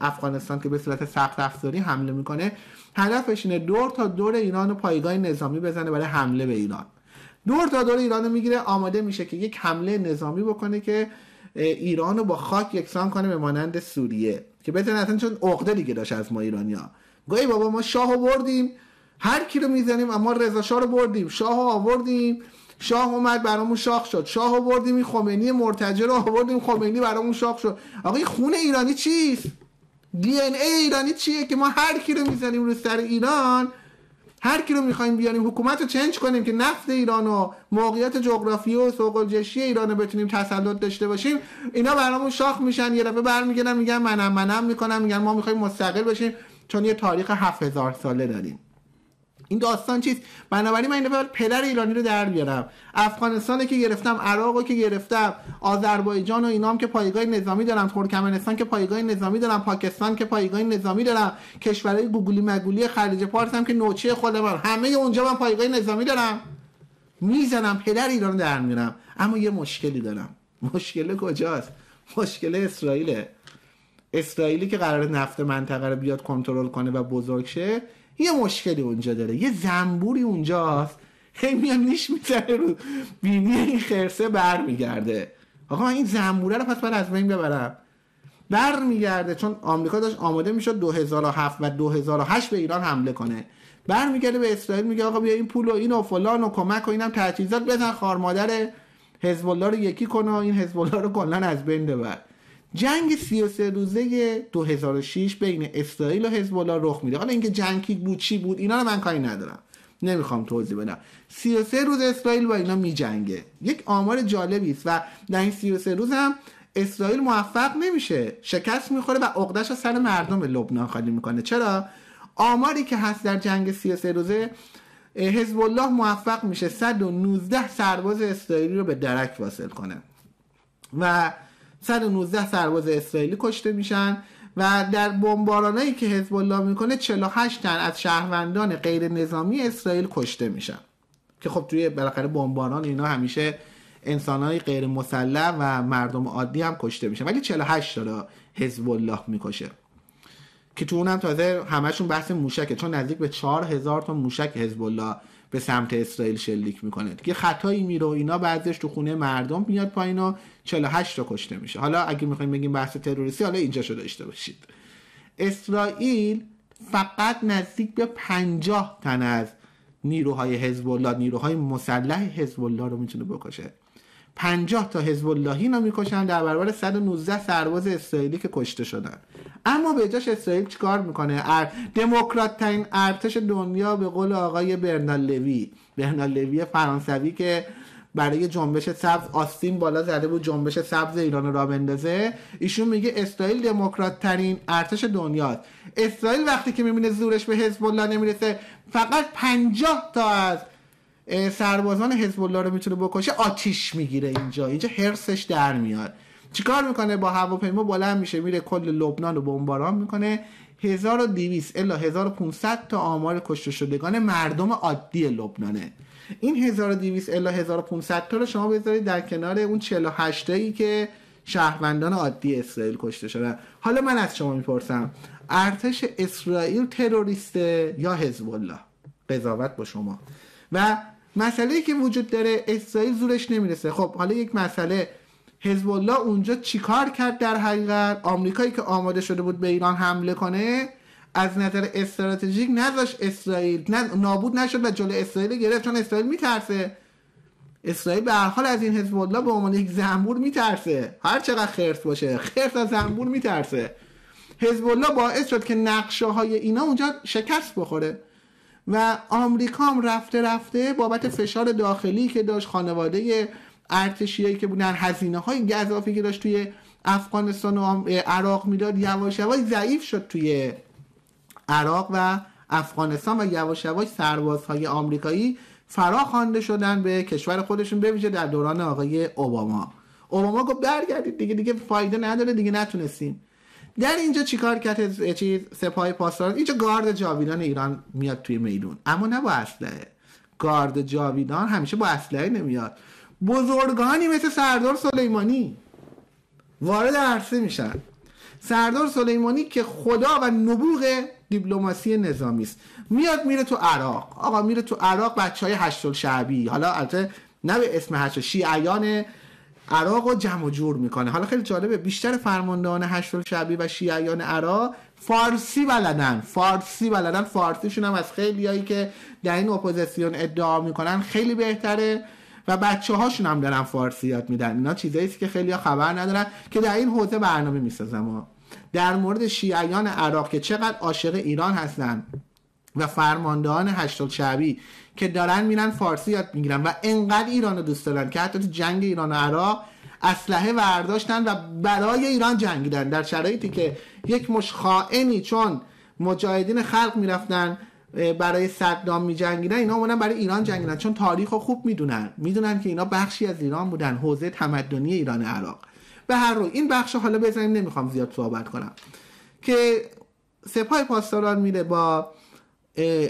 افغانستان که به صورت سخت افزاری حمله میکنه هدفش اینه دور تا دور ایران و پایگاه نظامی بزنه برای حمله به ایران دور تا دور ایران میگیره آماده میشه که یک حمله نظامی بکنه که ایران رو با خاک یکسان کنه به مانند سوریه که بتونه اصلا چون عقده دیگه داشت از ما ایرانیا گوی بابا ما شاه بردیم هر کی رو میزنیم اما رضا شاه رو بردیم شاه رو آوردیم شاه اومد برامون شاخ شد شاه بردیم این خمینی مرتجه رو آوردیم خمینی برامون شاخ شد آقا این خون ایرانی چیست دی ایرانی چیه که ما هر کی رو میزنیم رو سر ایران هر کی رو میخوایم بیاریم حکومت رو چنج کنیم که نفت ایران و موقعیت جغرافی و سوق ایران رو بتونیم تسلط داشته باشیم اینا برامون شاخ میشن یه دفعه برمیگردن میگن منم منم میکنم میگن ما میخوایم مستقل باشیم چون یه تاریخ 7000 ساله داریم این داستان چیست بنابراین من این پدر ایرانی رو در بیارم افغانستان که گرفتم عراق که گرفتم آذربایجان و اینام که پایگاه نظامی دارم ترکمنستان که پایگاه نظامی دارم پاکستان که پایگاه نظامی دارم کشورهای گوگلی مگولی خلیج فارس هم که نوچه خودم همه اونجا من پایگاه نظامی دارم میزنم پدر ایران در میرم اما یه مشکلی دارم مشکل کجاست مشکل اسرائیله اسرائیلی که قرار نفت منطقه رو بیاد کنترل کنه و بزرگشه، یه مشکلی اونجا داره یه زنبوری اونجاست هی میان نیش میزنه رو بینی این خرسه برمیگرده آقا من این زنبوره رو پس باید از بین ببرم بر میگرده چون آمریکا داشت آماده میشد 2007 و 2008 به ایران حمله کنه میگرده به اسرائیل میگه آقا بیا این پول و این و فلان و کمک و هم تجهیزات بزن خارمادر حزب رو یکی کنه و این حزب رو کلا از بین ببر جنگ 33 روزه 2006 بین اسرائیل و حزب الله رخ میده حالا اینکه جنگ کی بود چی بود اینا رو من کاری ندارم نمیخوام توضیح بدم 33 روز اسرائیل با اینا میجنگه یک آمار جالبی است و در این 33 روز هم اسرائیل موفق نمیشه شکست میخوره و عقدش رو سر مردم لبنان خالی میکنه چرا آماری که هست در جنگ 33 روزه حزب الله موفق میشه 119 سرباز اسرائیلی رو به درک واصل کنه و 119 سرباز اسرائیلی کشته میشن و در بمبارانایی که حزب الله میکنه 48 تن از شهروندان غیر نظامی اسرائیل کشته میشن که خب توی بالاخره بمباران اینا همیشه انسانهای غیر مسلح و مردم عادی هم کشته میشن ولی 48 تا حزب الله میکشه که تو اونم تازه همشون بحث موشکه چون نزدیک به 4000 تا موشک حزب الله به سمت اسرائیل شلیک میکنه دیگه خطایی میره و اینا بعضش تو خونه مردم میاد پایین و 48 تا کشته میشه حالا اگه میخوایم بگیم بحث تروریستی حالا اینجا شده داشته باشید اسرائیل فقط نزدیک به 50 تن از نیروهای حزب نیروهای مسلح حزب الله رو میتونه بکشه 50 تا حزب اللهی رو میکشن در برابر 119 سرباز اسرائیلی که کشته شدن اما به جاش اسرائیل چیکار میکنه ار... دموکرات ترین ارتش دنیا به قول آقای برنال لوی برنال لوی فرانسوی که برای جنبش سبز آستین بالا زده بود جنبش سبز ایران را بندازه ایشون میگه اسرائیل دموکرات ترین ارتش دنیا. اسرائیل وقتی که میبینه زورش به حزب الله نمیرسه فقط 50 تا از سربازان حزب الله رو میتونه بکشه آتیش میگیره اینجا اینجا حرسش در میاد چیکار میکنه با هواپیما بلند میشه میره کل لبنان رو بمباران میکنه 1200 الا 1500 تا آمار کشته شدگان مردم عادی لبنانه این 1200 الا 1500 تا رو شما بذارید در کنار اون 48 تایی که شهروندان عادی اسرائیل کشته شدن حالا من از شما میپرسم ارتش اسرائیل تروریسته یا حزب الله قضاوت با شما و مسئله که وجود داره اسرائیل زورش نمیرسه خب حالا یک مسئله حزب الله اونجا چیکار کرد در حقیقت آمریکایی که آماده شده بود به ایران حمله کنه از نظر استراتژیک نذاش اسرائیل نابود نشد و جلو اسرائیل گرفت چون اسرائیل میترسه اسرائیل به هر حال از این حزب الله به عنوان یک زنبور میترسه هر چقدر خرس باشه خرس از زنبور میترسه حزب الله باعث شد که نقشه های اینا اونجا شکست بخوره و آمریکا هم رفته رفته بابت فشار داخلی که داشت خانواده ارتشیایی که بودن هزینه های گذافی که داشت توی افغانستان و عراق میداد یواش یواش ضعیف شد توی عراق و افغانستان و یواش یواش سربازهای آمریکایی فرا خوانده شدن به کشور خودشون بویژه در دوران آقای اوباما اوباما گفت برگردید دیگه دیگه فایده نداره دیگه نتونستیم در اینجا چیکار کرد چیز سپاه پاسداران اینجا گارد جاویدان ایران میاد توی میدون اما نه با اسلحه گارد جاویدان همیشه با اسلحه نمیاد بزرگانی مثل سردار سلیمانی وارد عرصه میشن سردار سلیمانی که خدا و نبوغ دیپلماسی نظامی است میاد میره تو عراق آقا میره تو عراق بچه های شعبی حالا البته نه به اسم هشت شیعیان عراق رو جمع و جور میکنه حالا خیلی جالبه بیشتر فرماندهان هشت شعبی و شیعیان عراق فارسی بلدن فارسی بلدن فارسیشون هم از خیلیایی که در این اپوزیسیون ادعا میکنن خیلی بهتره و بچه هاشون هم دارن فارسی یاد میدن اینا چیزایی که خیلی خبر ندارن که در این حوزه برنامه میسازم در مورد شیعیان عراق که چقدر عاشق ایران هستن و فرماندهان هشتال شعبی که دارن میرن فارسی یاد میگیرن و انقدر ایران رو دوست دارن که حتی تو جنگ ایران و عراق اسلحه برداشتن و برای ایران جنگیدن در شرایطی که یک مش خائنی چون مجاهدین خلق میرفتن برای صدام میجنگیدن اینا اومدن برای ایران جنگیدن چون تاریخ رو خوب میدونن میدونن که اینا بخشی از ایران بودن حوزه تمدنی ایران عراق به هر رو این بخش حالا بزنیم نمیخوام زیاد صحبت کنم که سپاه پاسداران میره با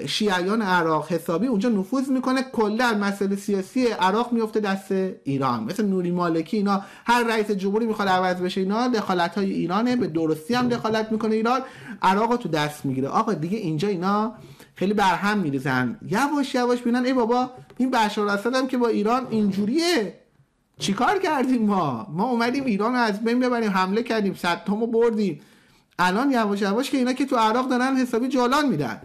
شیعیان عراق حسابی اونجا نفوذ میکنه کلا مسئله سیاسی عراق میفته دست ایران مثل نوری مالکی اینا هر رئیس جمهوری میخواد عوض بشه اینا دخالت های ایرانه به درستی هم دخالت میکنه ایران عراق رو تو دست میگیره آقا دیگه اینجا اینا خیلی برهم میریزن یواش یواش بینن ای بابا این بشار اسد هم که با ایران اینجوریه چیکار کردیم ما ما اومدیم ایران از بین ببریم حمله کردیم ما بردیم الان یواش یواش که اینا که تو عراق دارن حسابی جالان میدن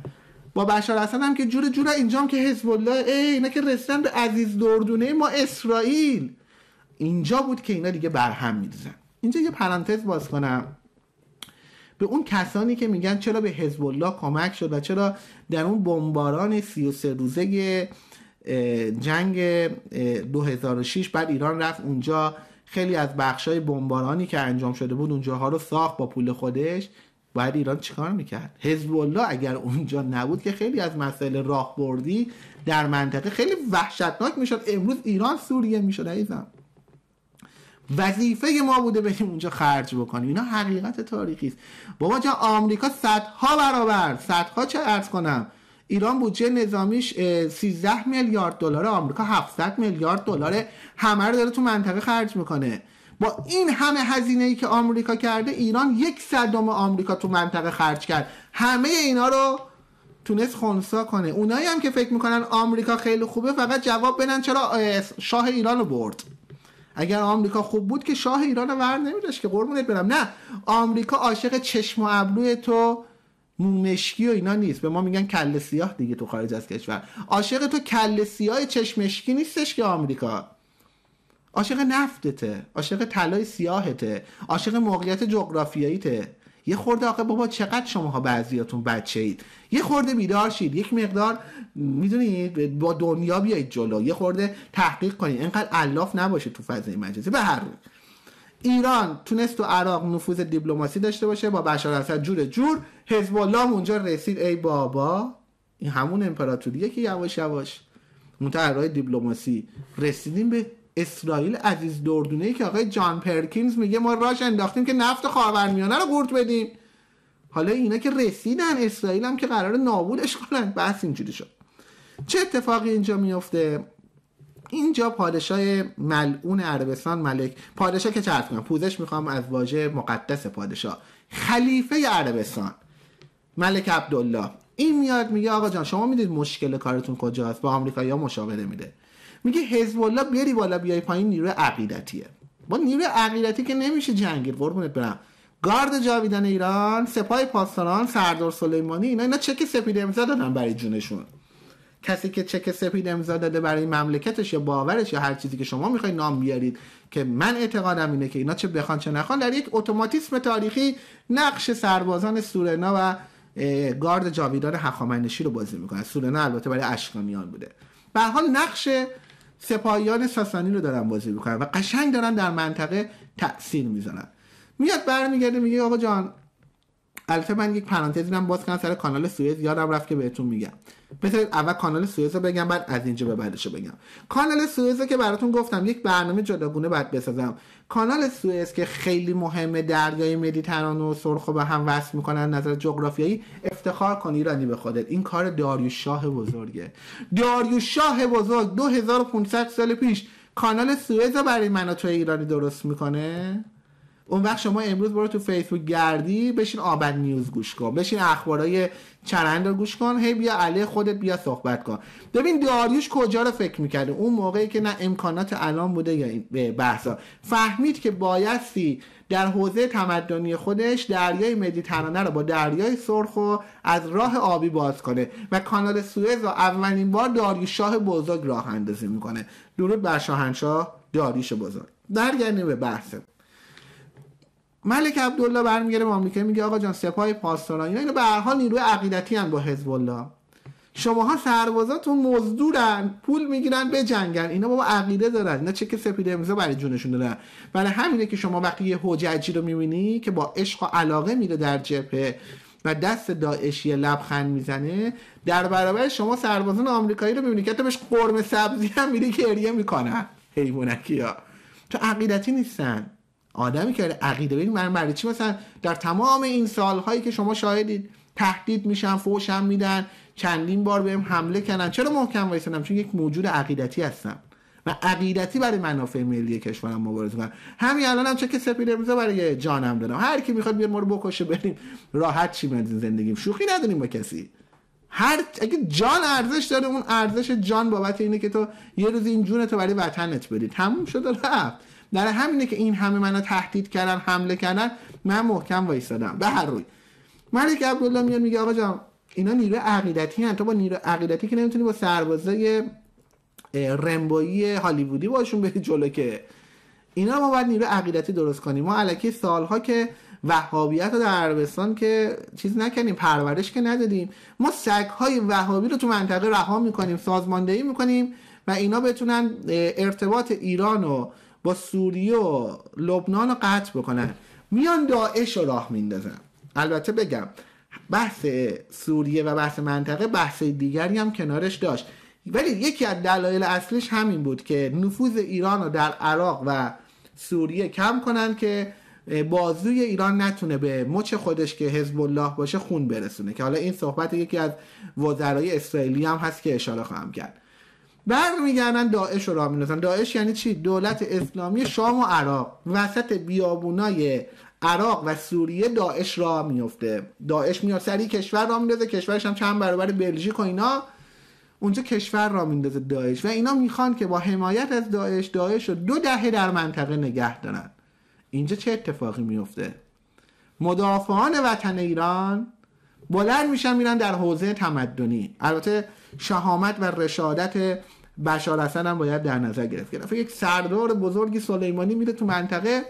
با بشار اسد هم که جور جور اینجام که حزب الله ای اینا که رسیدن به عزیز دردونه ما اسرائیل اینجا بود که اینا دیگه برهم میریزن اینجا یه پرانتز باز کنم به اون کسانی که میگن چرا به حزب الله کمک شد و چرا در اون بمباران 33 روزه جنگ 2006 بعد ایران رفت اونجا خیلی از بخشای بمبارانی که انجام شده بود اونجاها رو ساخت با پول خودش باید ایران چیکار میکرد حزب الله اگر اونجا نبود که خیلی از مسائل راهبردی در منطقه خیلی وحشتناک میشد امروز ایران سوریه میشد عزیزم وظیفه ما بوده بریم اونجا خرج بکنیم اینا حقیقت تاریخی است بابا جان آمریکا صدها برابر صدها چه ارز کنم ایران بودجه نظامیش 13 میلیارد دلار آمریکا 700 میلیارد دلار همه رو داره تو منطقه خرج میکنه با این همه هزینه ای که آمریکا کرده ایران یک صدم آمریکا تو منطقه خرج کرد همه اینا رو تونست خونسا کنه اونایی هم که فکر میکنن آمریکا خیلی خوبه فقط جواب بدن چرا شاه ایران رو برد اگر آمریکا خوب بود که شاه ایران ور نمیداشت که قربونت برم نه آمریکا عاشق چشم و ابروی تو مومشکی و اینا نیست به ما میگن کل سیاه دیگه تو خارج از کشور عاشق تو کل سیاه چشمشکی نیستش که آمریکا عاشق نفتته عاشق طلای سیاهته عاشق موقعیت جغرافیاییته یه خورده آقا بابا چقدر شماها بعضیاتون بچه اید یه خورده بیدار شید یک مقدار میدونید با دنیا بیایید جلو یه خورده تحقیق کنید انقدر الاف نباشه تو فضای مجازی به هر روی ایران تونست تو عراق نفوذ دیپلماسی داشته باشه با بشار اسد جور جور حزب الله اونجا رسید ای بابا این همون امپراتوریه که یواش یواش منتها دیپلماسی رسیدیم به اسرائیل عزیز دردونه ای که آقای جان پرکینز میگه ما راش انداختیم که نفت خاورمیانه رو گرد بدیم حالا اینا که رسیدن اسرائیل هم که قرار نابودش کنن بس اینجوری شد چه اتفاقی اینجا میفته اینجا پادشاه ملعون عربستان ملک پادشاه که چرت میگم پوزش میخوام از واژه مقدس پادشاه خلیفه عربستان ملک عبدالله این میاد میگه آقا جان شما میدید مشکل کارتون کجاست با آمریکا یا مشاوره میده میگه حزب الله بیاری بالا بیای پایین نیروی عقیدتیه با نیروی عقیدتی که نمیشه جنگید قربونت برم گارد جاویدان ایران سپاه پاسداران سردار سلیمانی اینا اینا چک سپید امضا دادن برای جونشون کسی که چک سپید امضا داده برای مملکتش یا باورش یا هر چیزی که شما میخواید نام بیارید که من اعتقادم اینه که اینا چه بخوان چه نخوان در یک اتوماتیسم تاریخی نقش سربازان سورنا و گارد جاویدان هخامنشی رو بازی میکنن سورنا البته برای اشکانیان بوده به حال نقش سپاهیان ساسانی رو دارن بازی میکنن و قشنگ دارن در منطقه تاثیر میذارن میاد برمیگرده میگه آقا جان البته من یک پرانتزی هم باز کنم سر کانال سوئز یادم رفت که بهتون میگم مثل اول کانال سوئز رو بگم بعد از اینجا به بعدش رو بگم کانال سوئز که براتون گفتم یک برنامه جداگونه بعد بسازم کانال سوئز که خیلی مهمه دریای مدیتران و سرخ به هم وصل میکنن نظر جغرافیایی افتخار کن ایرانی به خودت این کار داریوش شاه بزرگه داریوش شاه بزرگ 2500 سال پیش کانال سوئز رو برای من ایرانی درست میکنه اون وقت شما امروز برو تو فیسبوک گردی بشین آبن نیوز گوش کن بشین اخبارای چرند رو گوش کن هی بیا علی خودت بیا صحبت کن ببین داریوش کجا رو فکر میکرده اون موقعی که نه امکانات الان بوده یا این بحثا فهمید که بایستی در حوزه تمدنی خودش دریای مدیترانه رو با دریای سرخ و از راه آبی باز کنه و کانال سوئز رو اولین بار داریوش شاه بزرگ راه اندازی میکنه درود بر شاهنشاه داریوش بزرگ درگردیم به بحث ملک عبدالله برمیگره به آمریکا میگه آقا جان سپاه پاسداران اینا, اینا به هر حال نیروی عقیدتی هم با حزب الله شماها سربازاتون مزدورن پول میگیرن بجنگن اینا بابا عقیده دارن اینا که سپیده امضا برای جونشون دارن برای همینه که شما وقتی یه حججی رو میبینی که با عشق و علاقه میره در جبهه و دست داعشی لبخند میزنه در برابر شما سربازان آمریکایی رو میبینی که حتی بهش قرمه سبزی هم میری گریه میکنن حیوانکی ها تو عقیدتی نیستن آدمی که عقیده بدین من برای چی مثلا در تمام این سالهایی که شما شاهدید تهدید میشن فوشم میدن چندین بار بهم حمله کنن چرا محکم وایسادم چون یک موجود عقیدتی هستم و عقیدتی برای منافع ملی کشورم مبارزه کنم همین الانم هم چه که سپید امروزه برای جانم دارم هر کی میخواد بیاد ما رو بکشه بریم راحت چی از زندگیم شوخی نداریم با کسی هر اگه جان ارزش داره اون ارزش جان بابت اینه که تو یه روز این جون تو برای وطنت بدی تموم شد رفت در همینه که این همه منو تهدید کردن حمله کردن من محکم وایسادم به هر روی ملک عبدالله میاد میگه آقا جان اینا نیروی عقیدتی هن تو با نیروی عقیدتی که نمیتونی با سربازای رمبایی هالیوودی باشون بری جلو که اینا ما باید نیروی عقیدتی درست کنیم ما علکی سالها که وهابیت رو در عربستان که چیز نکنیم پرورش که ندادیم ما سگهای وهابی رو تو منطقه رها میکنیم سازماندهی میکنیم و اینا بتونن ارتباط ایران و با سوریه و لبنان رو قطع بکنن میان داعش رو راه میندازن البته بگم بحث سوریه و بحث منطقه بحث دیگری هم کنارش داشت ولی یکی از دلایل اصلیش همین بود که نفوذ ایران رو در عراق و سوریه کم کنن که بازوی ایران نتونه به مچ خودش که حزب الله باشه خون برسونه که حالا این صحبت یکی از وزرای اسرائیلی هم هست که اشاره خواهم کرد برمیگردن داعش رو راه میندازن داعش یعنی چی دولت اسلامی شام و عراق وسط بیابونای عراق و سوریه داعش را میفته داعش میاد سری کشور را میندازه کشورش هم چند برابر بلژیک و اینا اونجا کشور را میندازه داعش و اینا میخوان که با حمایت از داعش داعش رو دو دهه در منطقه نگه دارن اینجا چه اتفاقی میفته مدافعان وطن ایران بلند میشن میرن در حوزه تمدنی البته شهامت و رشادت بشار حسن هم باید در نظر گرفت گرفت یک سردار بزرگی سلیمانی میره تو منطقه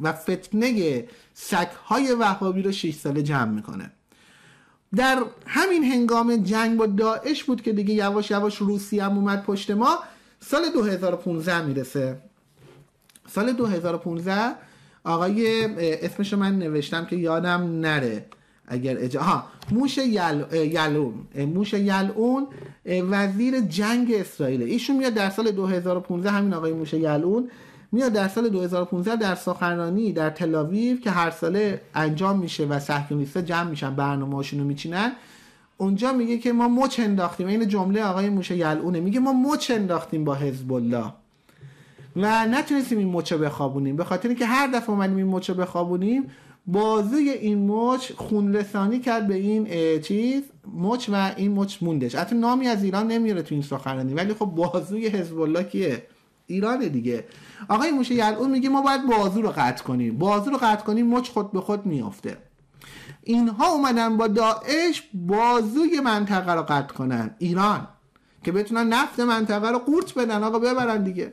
و فتنه سک های وهابی رو 6 ساله جمع میکنه در همین هنگام جنگ با داعش بود که دیگه یواش یواش روسی هم اومد پشت ما سال 2015 میرسه سال 2015 آقای اسمش من نوشتم که یادم نره اگر اجا... ها موش یل... یلون موش یلون وزیر جنگ اسرائیل ایشون میاد در سال 2015 همین آقای موش یلون میاد در سال 2015 در سخنرانی در تلاویو که هر ساله انجام میشه و صهیونیست‌ها جمع میشن برنامه‌هاشون رو میچینن اونجا میگه که ما مچ انداختیم این جمله آقای موش یلعونه میگه ما مچ انداختیم با حزب الله و نتونستیم این مچ بخوابونیم به خاطر که هر دفعه اومدیم این مچ بخوابونیم بازوی این مچ خونرسانی کرد به این چیز مچ و این مچ موندش حتی نامی از ایران نمیاره تو این سخنرانی ولی خب بازوی حزب الله کیه ایرانه دیگه آقای موشه یلعون میگه ما باید بازو رو قطع کنیم بازو رو قطع کنیم مچ خود به خود میافته اینها اومدن با داعش بازوی منطقه رو قطع کنن ایران که بتونن نفت منطقه رو قورت بدن آقا ببرن دیگه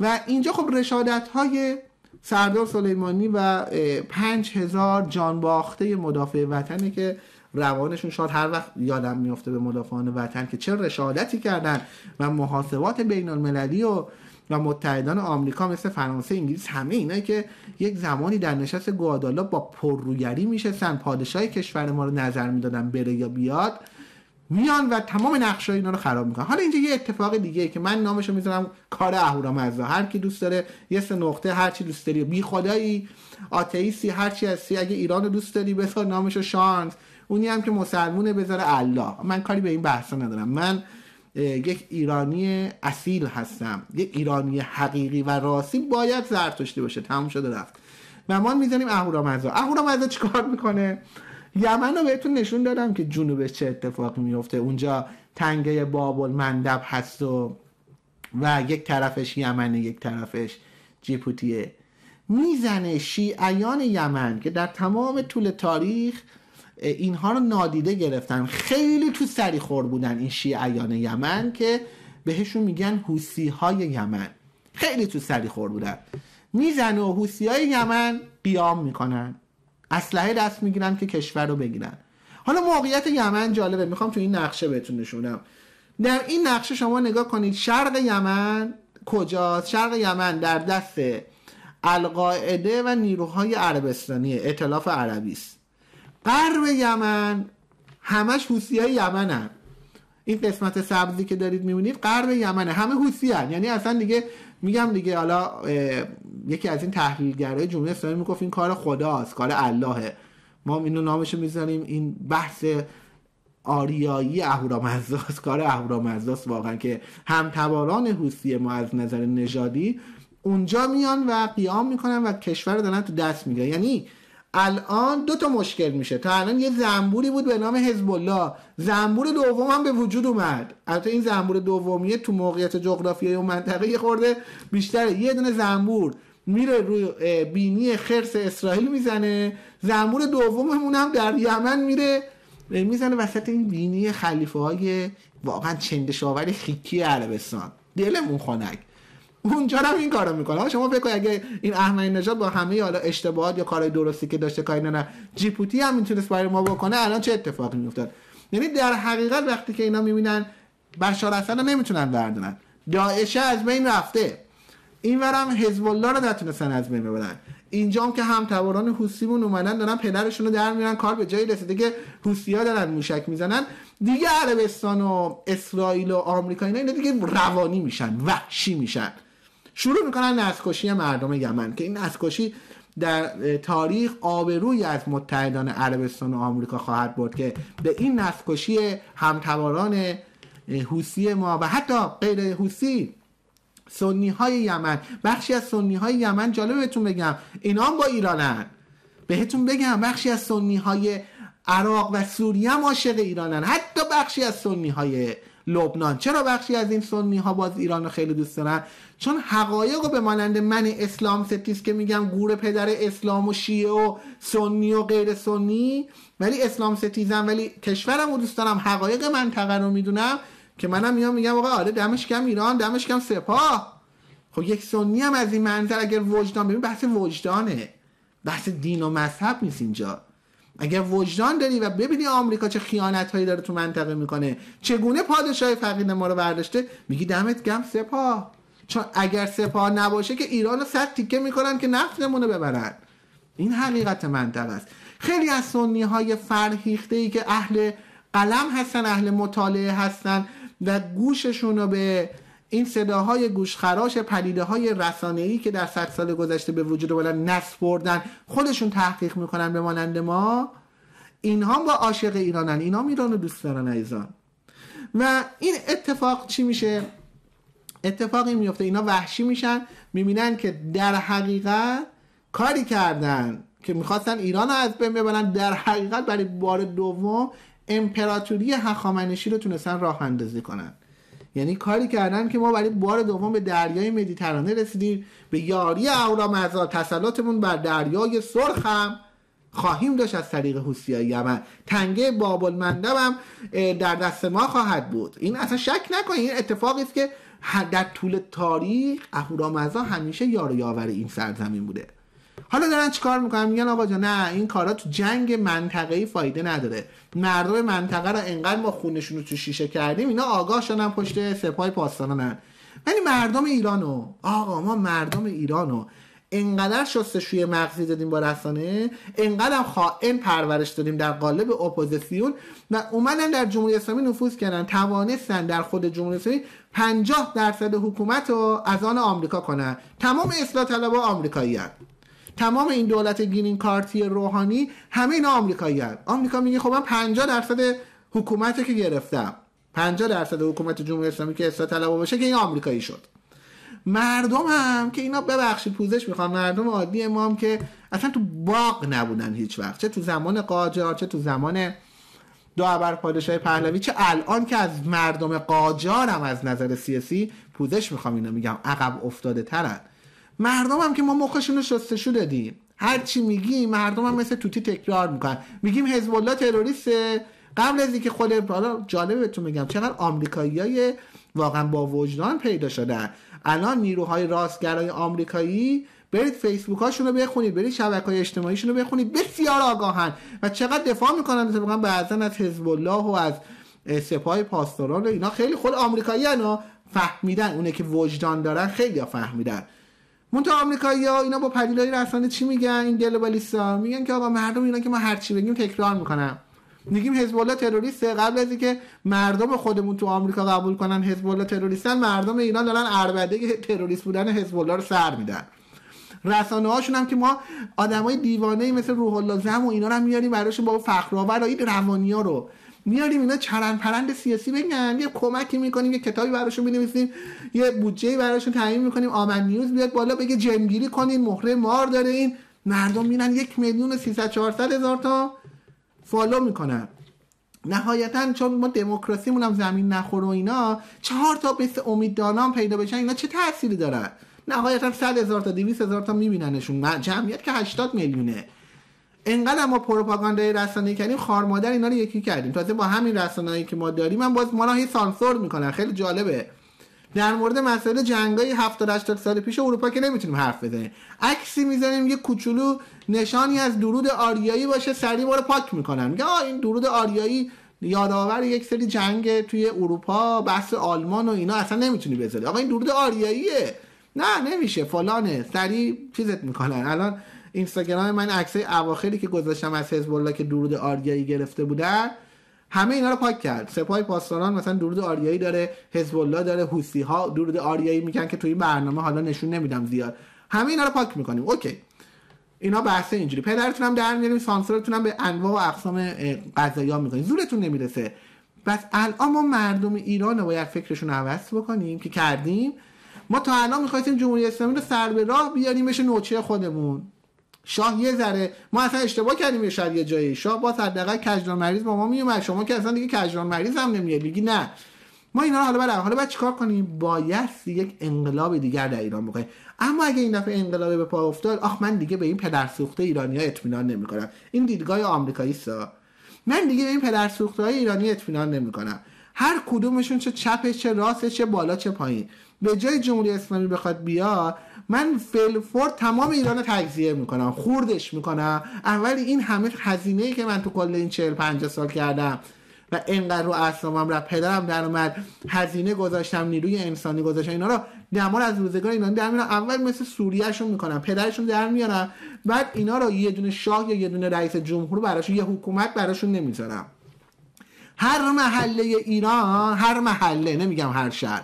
و اینجا خب رشادت های سردار سلیمانی و پنج هزار جانباخته مدافع وطنه که روانشون شاد هر وقت یادم میفته به مدافعان وطن که چه رشادتی کردن و محاسبات بین المللی و و متحدان آمریکا مثل فرانسه انگلیس همه اینا که یک زمانی در نشست گوادالا با پررویری میشستن پادشاه کشور ما رو نظر میدادن بره یا بیاد میان و تمام نقشه اینا رو خراب میکنن حالا اینجا یه اتفاق دیگه ای که من نامش رو میذارم کار اهورامزدا هر کی دوست داره یه سه نقطه هر چی دوست داری بی خدایی آتئیستی هر چی هستی اگه ایران رو دوست داری بذار نامش رو شانس اونی هم که مسلمونه بذاره الله من کاری به این بحثا ندارم من یک ایرانی اصیل هستم یک ایرانی حقیقی و راستی باید زرتشتی باشه تموم شده رفت و ما میزنیم اهورامزدا اهورامزدا چیکار میکنه یمن رو بهتون نشون دادم که جنوبش چه اتفاقی میفته اونجا تنگه بابل مندب هست و و یک طرفش یمنه یک طرفش جیپوتیه میزنه شیعیان یمن که در تمام طول تاریخ اینها رو نادیده گرفتن خیلی تو سری خور بودن این شیعیان یمن که بهشون میگن حوسی های یمن خیلی تو سری خور بودن میزنه و حوسی های یمن قیام میکنن اسلحه دست میگیرن که کشور رو بگیرن حالا موقعیت یمن جالبه میخوام تو این نقشه بهتون نشونم در این نقشه شما نگاه کنید شرق یمن کجاست شرق یمن در دست القاعده و نیروهای عربستانی اطلاف عربی است غرب یمن همش حوسی های یمن هم. این قسمت سبزی که دارید میبینید غرب یمنه همه حوسی یعنی اصلا دیگه میگم دیگه حالا یکی از این تحلیلگرای جمهوری اسلامی میگفت این کار خداست کار اللهه ما اینو نامش میزنیم این بحث آریایی اهورامزداست کار اهورامزداست واقعا که تباران حسیه ما از نظر نژادی اونجا میان و قیام میکنن و کشور رو دارن تو دست میگیرن یعنی الان دو تا مشکل میشه تا الان یه زنبوری بود به نام حزب الله زنبور دوم هم به وجود اومد البته این زنبور دومیه تو موقعیت جغرافیایی و منطقه خورده بیشتره یه دونه زنبور میره روی بینی خرس اسرائیل میزنه زنبور دوممون هم در یمن میره میزنه وسط این بینی خلیفه های واقعا چندشاور خیکی عربستان دلمون خنک اونجا هم این کارو میکنه شما بگو اگه این احمدی نجات با همه حالا اشتباهات یا کارهای درستی که داشته کاری نه جیپوتی هم میتونست برای ما بکنه الان چه اتفاقی میافتاد یعنی در حقیقت وقتی که اینا میبینن بشار اسد نمیتونن بردارن داعشه از بین رفته اینورم حزب الله رو نتونستن از بین ببرن اینجام که هم تباران حوسیمون اومدن دارن پدرشون رو در میرن کار به جایی رسیده که حوسی ها دارن موشک میزنن دیگه عربستان و اسرائیل و آمریکا اینا دیگه روانی میشن وحشی میشن شروع میکنن نسکشی مردم یمن که این نسکشی در تاریخ آبروی از متحدان عربستان و آمریکا خواهد برد که به این نسکشی همتواران حوسی ما و حتی غیر حوسی سنی های یمن بخشی از سنی های یمن جالب بهتون بگم اینا هم با ایرانن بهتون بگم بخشی از سنی های عراق و سوریه هم عاشق ایرانن حتی بخشی از سنی های لبنان چرا بخشی از این سنی ها باز ایران رو خیلی دوست دارن چون حقایق رو به مانند من اسلام ستیز که میگم گور پدر اسلام و شیعه و سنی و غیر سنی ولی اسلام ستیزم ولی کشورم رو دوست دارم حقایق منطقه رو میدونم که منم میام میگم آقا آره دمش کم ایران دمش کم سپاه خب یک سنی هم از این منظر اگر وجدان ببین بحث وجدانه بحث دین و مذهب نیست اینجا اگر وجدان داری و ببینی آمریکا چه خیانت هایی داره تو منطقه میکنه چگونه پادشاه فقید ما رو برداشته میگی دمت گم سپاه چون اگر سپاه نباشه که ایران رو صد تیکه میکنن که نفت نمونه ببرن این حقیقت منطقه است خیلی از سنی های فرهیخته ای که اهل قلم هستن اهل مطالعه هستن و گوششون رو به این صداهای گوشخراش پدیده های ای که در صد سال گذشته به وجود اومدن نسپردن خودشون تحقیق میکنن به مانند ما اینها با عاشق ایرانن اینا ایران رو دوست دارن ایزان و این اتفاق چی میشه اتفاقی میفته اینا وحشی میشن میبینن که در حقیقت کاری کردن که میخواستن ایران رو از بین ببرن در حقیقت برای بار دوم امپراتوری هخامنشی رو تونستن راه اندازی کنن یعنی کاری کردن که ما برای بار دوم به دریای مدیترانه رسیدیم به یاری اورامزدا تسلطمون بر دریای سرخ هم خواهیم داشت از طریق حوسیای یمن تنگه بابل هم در دست ما خواهد بود این اصلا شک نکنید این اتفاقی است که در طول تاریخ اهورامزا همیشه یار و یاور این سرزمین بوده حالا دارن چیکار میکنن میگن آقا جا نه این کارا تو جنگ منطقه ای فایده نداره مردم منطقه رو انقدر ما خونشون رو تو شیشه کردیم اینا آگاه شدن پشت سپاه پاسدارانن ولی مردم ایرانو آقا ما مردم ایرانو انقدر شستشوی مغزی دادیم با رسانه انقدر خائن پرورش دادیم در قالب اپوزیسیون و اومدن در جمهوری اسلامی نفوذ کردن توانستن در خود جمهوری اسلامی 50 درصد حکومت رو از آن آمریکا کنن تمام اصلاح طلبها هست. تمام این دولت گرین کارتی روحانی همه اینا آمریکایی هست آمریکا میگه خب من 50 درصد حکومت که گرفتم 50 درصد حکومت جمهوری اسلامی که اصلاح طلبو باشه که این آمریکایی شد مردم هم که اینا ببخشید پوزش میخوان مردم عادی هم که اصلا تو باغ نبودن هیچ وقت چه تو زمان قاجار چه تو زمان ابر پادشاه پهلوی چه الان که از مردم قاجار هم از نظر سیاسی پوزش میخوام اینا میگم عقب افتاده ترن مردم هم که ما مخشون رو شستشو دادیم هر چی میگیم مردم هم مثل توتی تکرار میکنن میگیم حزب الله تروریسته قبل از اینکه خود حالا جالبه بهتون میگم چقدر آمریکاییای واقعا با وجدان پیدا شدن الان نیروهای راستگرای آمریکایی برید فیسبوک هاشون رو بخونید برید شبکه های اجتماعیشون رو بخونید بسیار آگاهن و چقدر دفاع میکنن به بعضا از حزب الله و از سپاه پاسداران و اینا خیلی خود آمریکایی فهمیدن اونه که وجدان دارن خیلی فهمیدن تو آمریکایی ها اینا با پدیدهای رسانه چی میگن این گلوبالیستا میگن که آقا مردم اینا که ما هر چی بگیم تکرار میکنم میگیم حزب الله تروریسته قبل از اینکه مردم خودمون تو آمریکا قبول کنن حزب الله تروریستن مردم ایران دارن اربده تروریست بودن حزب الله رو سر میدن رسانه هاشون هم که ما آدمای دیوانه مثل روح الله زم و اینا رو هم میاریم براشون با فخرآور این روانی ها رو میاریم اینا چرند سیاسی بگن یه کمکی میکنیم یه کتابی براشون بنویسیم یه بودجه براشون تعیین میکنیم آمن نیوز بیاد بالا بگه جمگیری کنین مهره مار داره این مردم میرن یک میلیون و چهار هزار تا فالو میکنن نهایتا چون ما دموکراسیمون هم زمین نخور و اینا چهار تا بس امیددانان پیدا بشن اینا چه تأثیری دارن نهایتا 100 هزار تا 200 هزار تا میبیننشون جمعیت که 80 میلیونه انقدر ما پروپاگاندای رسانه‌ای کردیم خار مادر اینا رو یکی کردیم تازه با همین رسانه‌ای که ما داریم من باز ما را سانسور میکنن خیلی جالبه در مورد مسئله جنگای 70 80 سال پیش اروپا که نمیتونیم حرف بزنیم عکسی میزنیم یه کوچولو نشانی از درود آریایی باشه سری ما رو پاک میکنن میگه این درود آریایی یادآور یک سری جنگ توی اروپا بحث آلمان و اینا اصلا نمیتونی بذاری آقا این درود آریاییه نه نمیشه فلانه سری چیزت میکنن الان اینستاگرام من عکسای اواخری که گذاشتم از حزب الله که درود آریایی گرفته بودن همه اینا رو پاک کرد سپاه پاسداران مثلا درود آریایی داره حزب الله داره حوثی ها درود آریایی میگن که توی این برنامه حالا نشون نمیدم زیاد همه اینا رو پاک میکنیم اوکی اینا بحث اینجوری پدرتون هم در میاریم سانسورتون هم به انواع و اقسام قضایا میکنیم زورتون نمیرسه بس الان ما مردم ایران رو باید فکرشون عوض بکنیم که کردیم ما تا الان میخواستیم جمهوری اسلامی رو سر به راه بشه نوچه خودمون شاه یه ذره ما اصلا اشتباه کردیم شاید یه جایی شاه با صدقه کجران مریض با ما میومد شما که اصلا دیگه کجران مریض هم نمیه بگی نه ما اینا حالا برای حالا بعد چیکار کنیم باید یک انقلاب دیگر در ایران بکنیم اما اگه این دفعه انقلاب به پا افتاد آخ من دیگه به این پدرسوخته ایرانی ها اطمینان نمیکنم این دیدگاه آمریکایی سا من دیگه به این پدرسوخته های ایرانی اطمینان نمیکنم هر کدومشون چه چپ چه راست چه بالا چه پایین به جای جمهوری اسلامی بخواد بیا، من فلفور تمام ایران رو تجزیه میکنم خوردش میکنم اول این همه هزینه که من تو کل این 40 سال کردم و انقدر رو اسامم را پدرم در هزینه گذاشتم نیروی انسانی گذاشتم اینا رو دمار از روزگار اینا در اول مثل سوریهشون میکنم پدرشون در میارم بعد اینا رو یه دونه شاه یا یه دونه رئیس جمهور براشون یه حکومت براشون نمیذارم هر محله ایران هر محله نمیگم هر شهر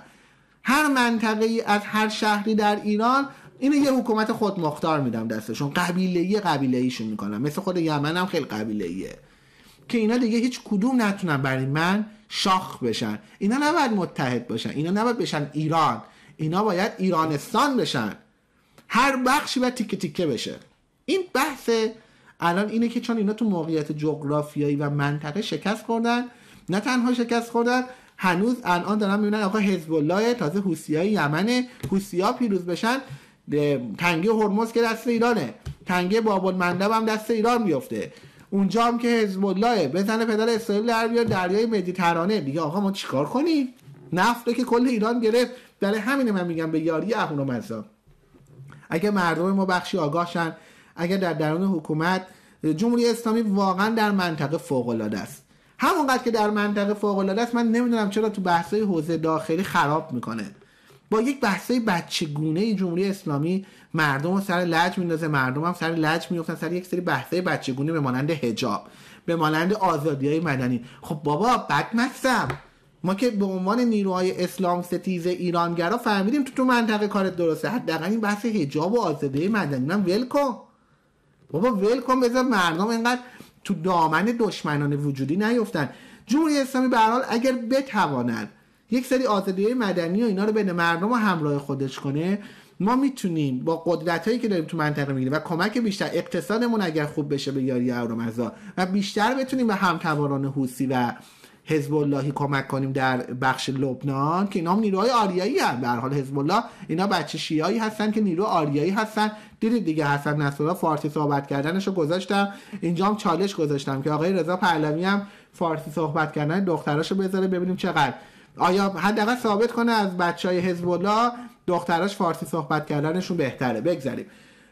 هر منطقه ای از هر شهری در ایران اینو یه حکومت خود مختار میدم دستشون قبیله قبیله ایشون میکنم مثل خود یمن هم خیلی قبیله ایه. که اینا دیگه هیچ کدوم نتونن برای من شاخ بشن اینا نباید متحد باشن اینا نباید بشن ایران اینا باید ایرانستان بشن هر بخشی باید تیکه تیکه بشه این بحث الان اینه که چون اینا تو موقعیت جغرافیایی و منطقه شکست خوردن نه تنها شکست خوردن هنوز الان دارن میبینن آقا حزب الله تازه حوثیای یمن حوثیا پیروز بشن تنگه هرمز که دست ایرانه تنگه باب المندب هم دست ایران میفته اونجا هم که حزب الله بزنه پدر اسرائیل در بیار دریای مدیترانه دیگه آقا ما چیکار کنیم نفته که کل ایران گرفت در همینه من میگم به یاری اهون مزا اگه مردم ما بخشی آگاهشن اگر در درون حکومت جمهوری اسلامی واقعا در منطقه فوق العاده است همونقدر که در منطقه فوق العاده است من نمیدونم چرا تو بحثای حوزه داخلی خراب میکنه با یک بحثای بچگونه جمهوری اسلامی مردم رو سر لج میندازه مردم هم سر لج میفتن سر یک سری بحثای بچگونه به مانند هجاب به مانند آزادی های مدنی خب بابا بد مستم ما که به عنوان نیروهای اسلام ستیز ایرانگرا فهمیدیم تو تو منطقه کارت درسته حداقل این بحث حجاب و آزادی مدنی من ول کن بابا ول کن مردم اینقدر تو دامن دشمنان وجودی نیفتن جمهوری اسلامی به حال اگر بتواند یک سری آزادی مدنی و اینا رو بین مردم و همراه خودش کنه ما میتونیم با قدرت هایی که داریم تو منطقه میگیریم و کمک بیشتر اقتصادمون اگر خوب بشه به یاری اورومزا و بیشتر بتونیم به همتواران حوسی و حزب اللهی کمک کنیم در بخش لبنان که اینا هم نیروهای آریایی هم در حال حزب الله اینا بچه شیعی هستن که نیرو آریایی هستن دیدید دیگه حسن نصرالله فارسی صحبت کردنشو گذاشتم اینجا هم چالش گذاشتم که آقای رضا پهلوی هم فارسی صحبت کردن دختراشو بذاره ببینیم چقدر آیا حداقل ثابت کنه از بچهای حزب الله دختراش فارسی صحبت کردنشون بهتره بگذاریم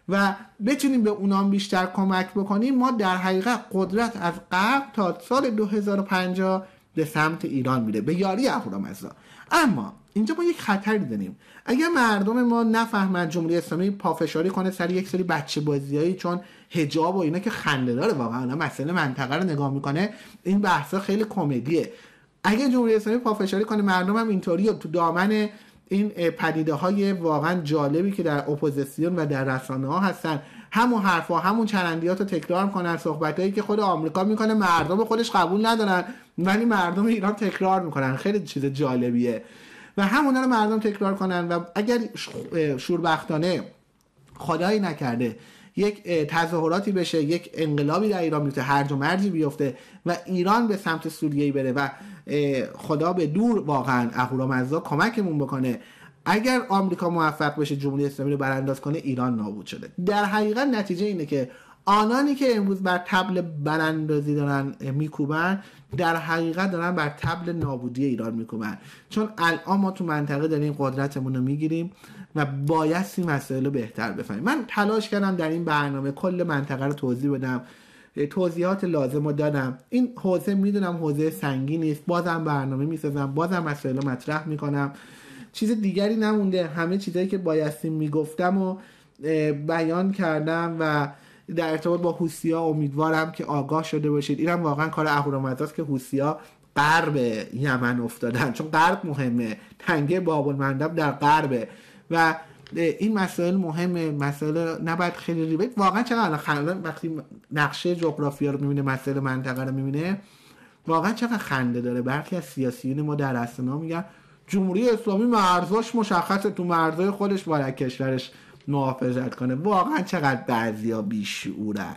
و بتونیم به اونام بیشتر کمک بکنیم ما در حقیقت قدرت از قبل تا سال 2050 به سمت ایران میره به یاری اهورامزدا اما اینجا ما یک خطر داریم اگر مردم ما نفهمند جمهوری اسلامی پافشاری کنه سر یک سری بچه بازیایی چون حجاب و اینا که خنده داره واقعا مسئله منطقه رو نگاه میکنه این بحثا خیلی کمدیه اگر جمهوری اسلامی پافشاری کنه مردم هم اینطوری تو دامن این پدیده های واقعا جالبی که در اپوزیسیون و در رسانه ها هستن همون حرفها همون چرندیات رو تکرار کنن صحبتهایی که خود آمریکا میکنه مردم خودش قبول ندارن ولی مردم ایران تکرار میکنن خیلی چیز جالبیه و همون رو مردم تکرار کنن و اگر شوربختانه خدایی نکرده یک تظاهراتی بشه یک انقلابی در ایران بیفته هر و بیفته و ایران به سمت سوریه بره و خدا به دور واقعا اهورامزدا کمکمون بکنه اگر آمریکا موفق بشه جمهوری اسلامی رو برانداز کنه ایران نابود شده در حقیقت نتیجه اینه که آنانی که امروز بر تبل براندازی دارن میکوبن در حقیقت دارن بر تبل نابودی ایران میکوبن چون الان ما تو منطقه داریم قدرتمون رو میگیریم و بایستی مسئله رو بهتر بفهمیم من تلاش کردم در این برنامه کل منطقه رو توضیح بدم توضیحات لازم رو دادم این حوزه میدونم حوزه سنگینی است. بازم برنامه میسازم بازم مسئله مطرح میکنم چیز دیگری نمونده همه چیزهایی که بایستی میگفتم و بیان کردم و در ارتباط با حوسیا امیدوارم که آگاه شده باشید اینم واقعا کار اهورامزداست که هوسیا غرب یمن افتادن چون غرب مهمه تنگه باب المندب در غربه و این مسائل مهمه مسئله نباید خیلی ریبه واقعا چقدر خنده وقتی نقشه جغرافیا رو میبینه مسئله منطقه رو میبینه واقعا چقدر خنده داره برخی از سیاسیون ما در اسنا میگن جمهوری اسلامی مرزاش مشخصه تو مرزای خودش باید کشورش محافظت کنه واقعا چقدر بعضی ها بیشعورن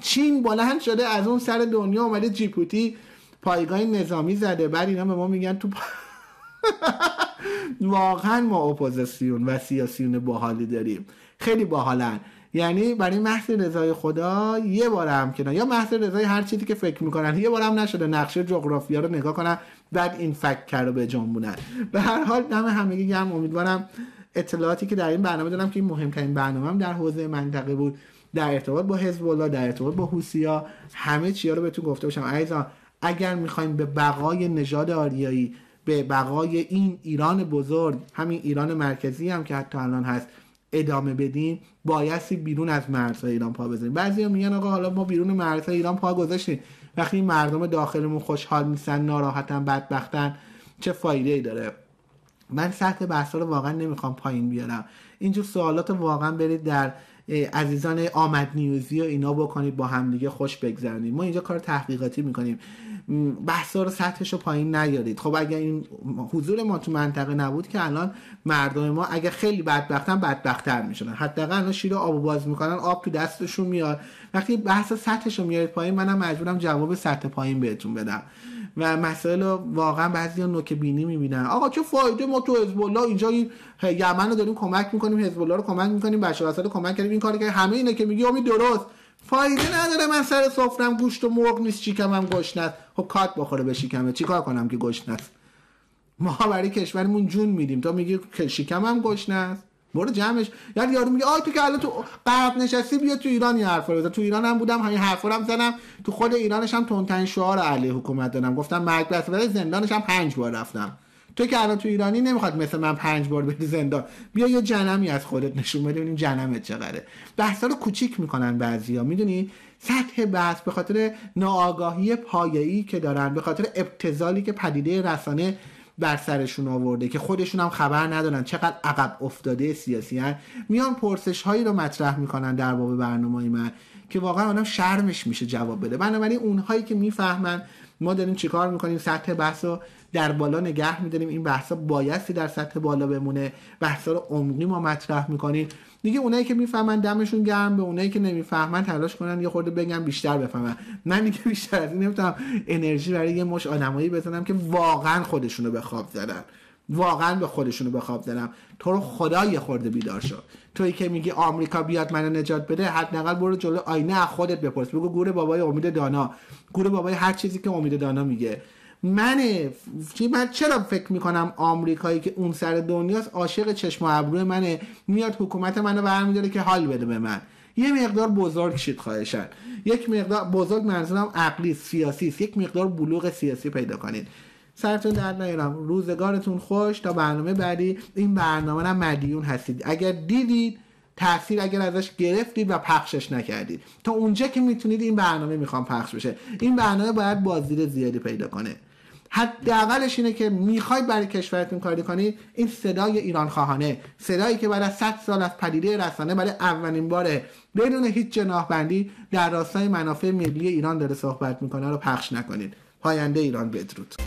چین بلند شده از اون سر دنیا اومده جیپوتی پایگاه نظامی زده بعد اینا به ما میگن تو واقعا ما اپوزیسیون و سیاسیون باحالی داریم خیلی باحالن یعنی برای محض رضای خدا یه بارم که کنن یا محض رضای هر چیزی که فکر میکنن یه بارم نشده نقشه جغرافیا رو نگاه کنن بعد این فکر رو به جنبونن به هر حال دم همگی گرم امیدوارم اطلاعاتی که در این برنامه دادم که این مهمترین برنامه هم در حوزه منطقه بود در ارتباط با حزب الله در ارتباط با حوسیا همه چیا رو بهتون گفته باشم عزیزان اگر میخوایم به بقای نژاد آریایی به بقای این ایران بزرگ همین ایران مرکزی هم که حتی الان هست ادامه بدیم بایستی بیرون از مرزهای ایران پا بزنیم. بعضی میگن آقا حالا ما بیرون مرزهای ایران پا گذاشتیم وقتی مردم داخلمون خوشحال میسن، ناراحتن بدبختن چه فایده ای داره من سطح بحث رو واقعا نمیخوام پایین بیارم اینجور سوالات واقعا برید در عزیزان آمد نیوزی و اینا بکنید با همدیگه خوش بگذرونید ما اینجا کار تحقیقاتی میکنیم بحثا رو سطحش رو پایین نیارید خب اگر این حضور ما تو منطقه نبود که الان مردم ما اگر خیلی بدبختن بدبختتر میشدن حداقل الان شیر آب باز میکنن آب تو دستشون میاد وقتی بحث سطحش رو میارید پایین منم مجبورم جواب سطح پایین بهتون بدم و مسائل رو واقعا بعضی نوک بینی میبینن آقا چه فایده ما تو حزب الله اینجا یمن رو داریم کمک میکنیم حزب رو کمک میکنیم بشار رو کمک کردیم این کاری که همه اینه که میگی امید درست فایده نداره من سر سفرم گوشت و مرغ نیست چیکم گوشت نست خب کات بخوره به شکمه چیکار کنم که گشنست. ما برای کشورمون جون میدیم تو میگی که هم گوشت نست برو جمعش یعنی یارو میگه آی تو که الان تو غرب نشستی بیا تو ایران این حرفا رو تو ایران هم بودم همین حرفا هم زنم تو خود ایرانش هم تونتن شعار علیه حکومت دادم گفتم مرگ بس ولی زندانش هم پنج بار رفتم تو که الان تو ایرانی نمیخواد مثل من پنج بار بری زندان بیا یه جنمی از خودت نشون بده ببینیم جنمت چقدره بحثا رو کوچیک میکنن بعضیا میدونی سطح بحث به خاطر ناآگاهی پایه‌ای که دارن به خاطر ابتزالی که پدیده رسانه بر سرشون آورده که خودشون هم خبر ندارن چقدر عقب افتاده سیاسی میان پرسش هایی رو مطرح میکنن در باب برنامه من که واقعا آنها شرمش میشه جواب بده بنابراین اونهایی که میفهمن ما داریم چیکار میکنیم سطح بحث رو در بالا نگه میداریم این بحثا بایستی در سطح بالا بمونه بحثا رو عمقی ما مطرح میکنیم دیگه اونایی که میفهمن دمشون گرم به اونایی که نمیفهمن تلاش کنن یه خورده بگم بیشتر بفهمن من دیگه بیشتر از این نمیتونم انرژی برای یه مش آدمایی بزنم که واقعا خودشونو به خواب زدن واقعا به خودشونو به دارم تو رو خدا یه خورده بیدار شو تویی که میگی آمریکا بیاد منو نجات بده نقل برو جلو آینه از خودت بپرس بگو گوره بابای امید دانا گوره بابای هر چیزی که امید دانا میگه من من چرا فکر میکنم آمریکایی که اون سر دنیاست عاشق چشم و ابروی منه میاد حکومت منو برمیداره که حال بده به من یه مقدار بزرگ شید خواهشن یک مقدار بزرگ منظورم عقلی سیاسی یک مقدار بلوغ سیاسی پیدا کنید سرتون در نیارم روزگارتون خوش تا برنامه بعدی این برنامه هم مدیون هستید اگر دیدید تاثیر اگر ازش گرفتید و پخشش نکردید تا اونجا که میتونید این برنامه میخوام پخش بشه این برنامه باید بازدید زیادی پیدا کنه حداقلش اینه که میخواید برای کشورتون کاری کنید این صدای ایران خواهانه صدایی که بعد از 100 سال از پدیده رسانه برای اولین باره بدون هیچ جناح بندی در راستای منافع ملی ایران داره صحبت میکنه رو پخش نکنید پاینده ایران بدرود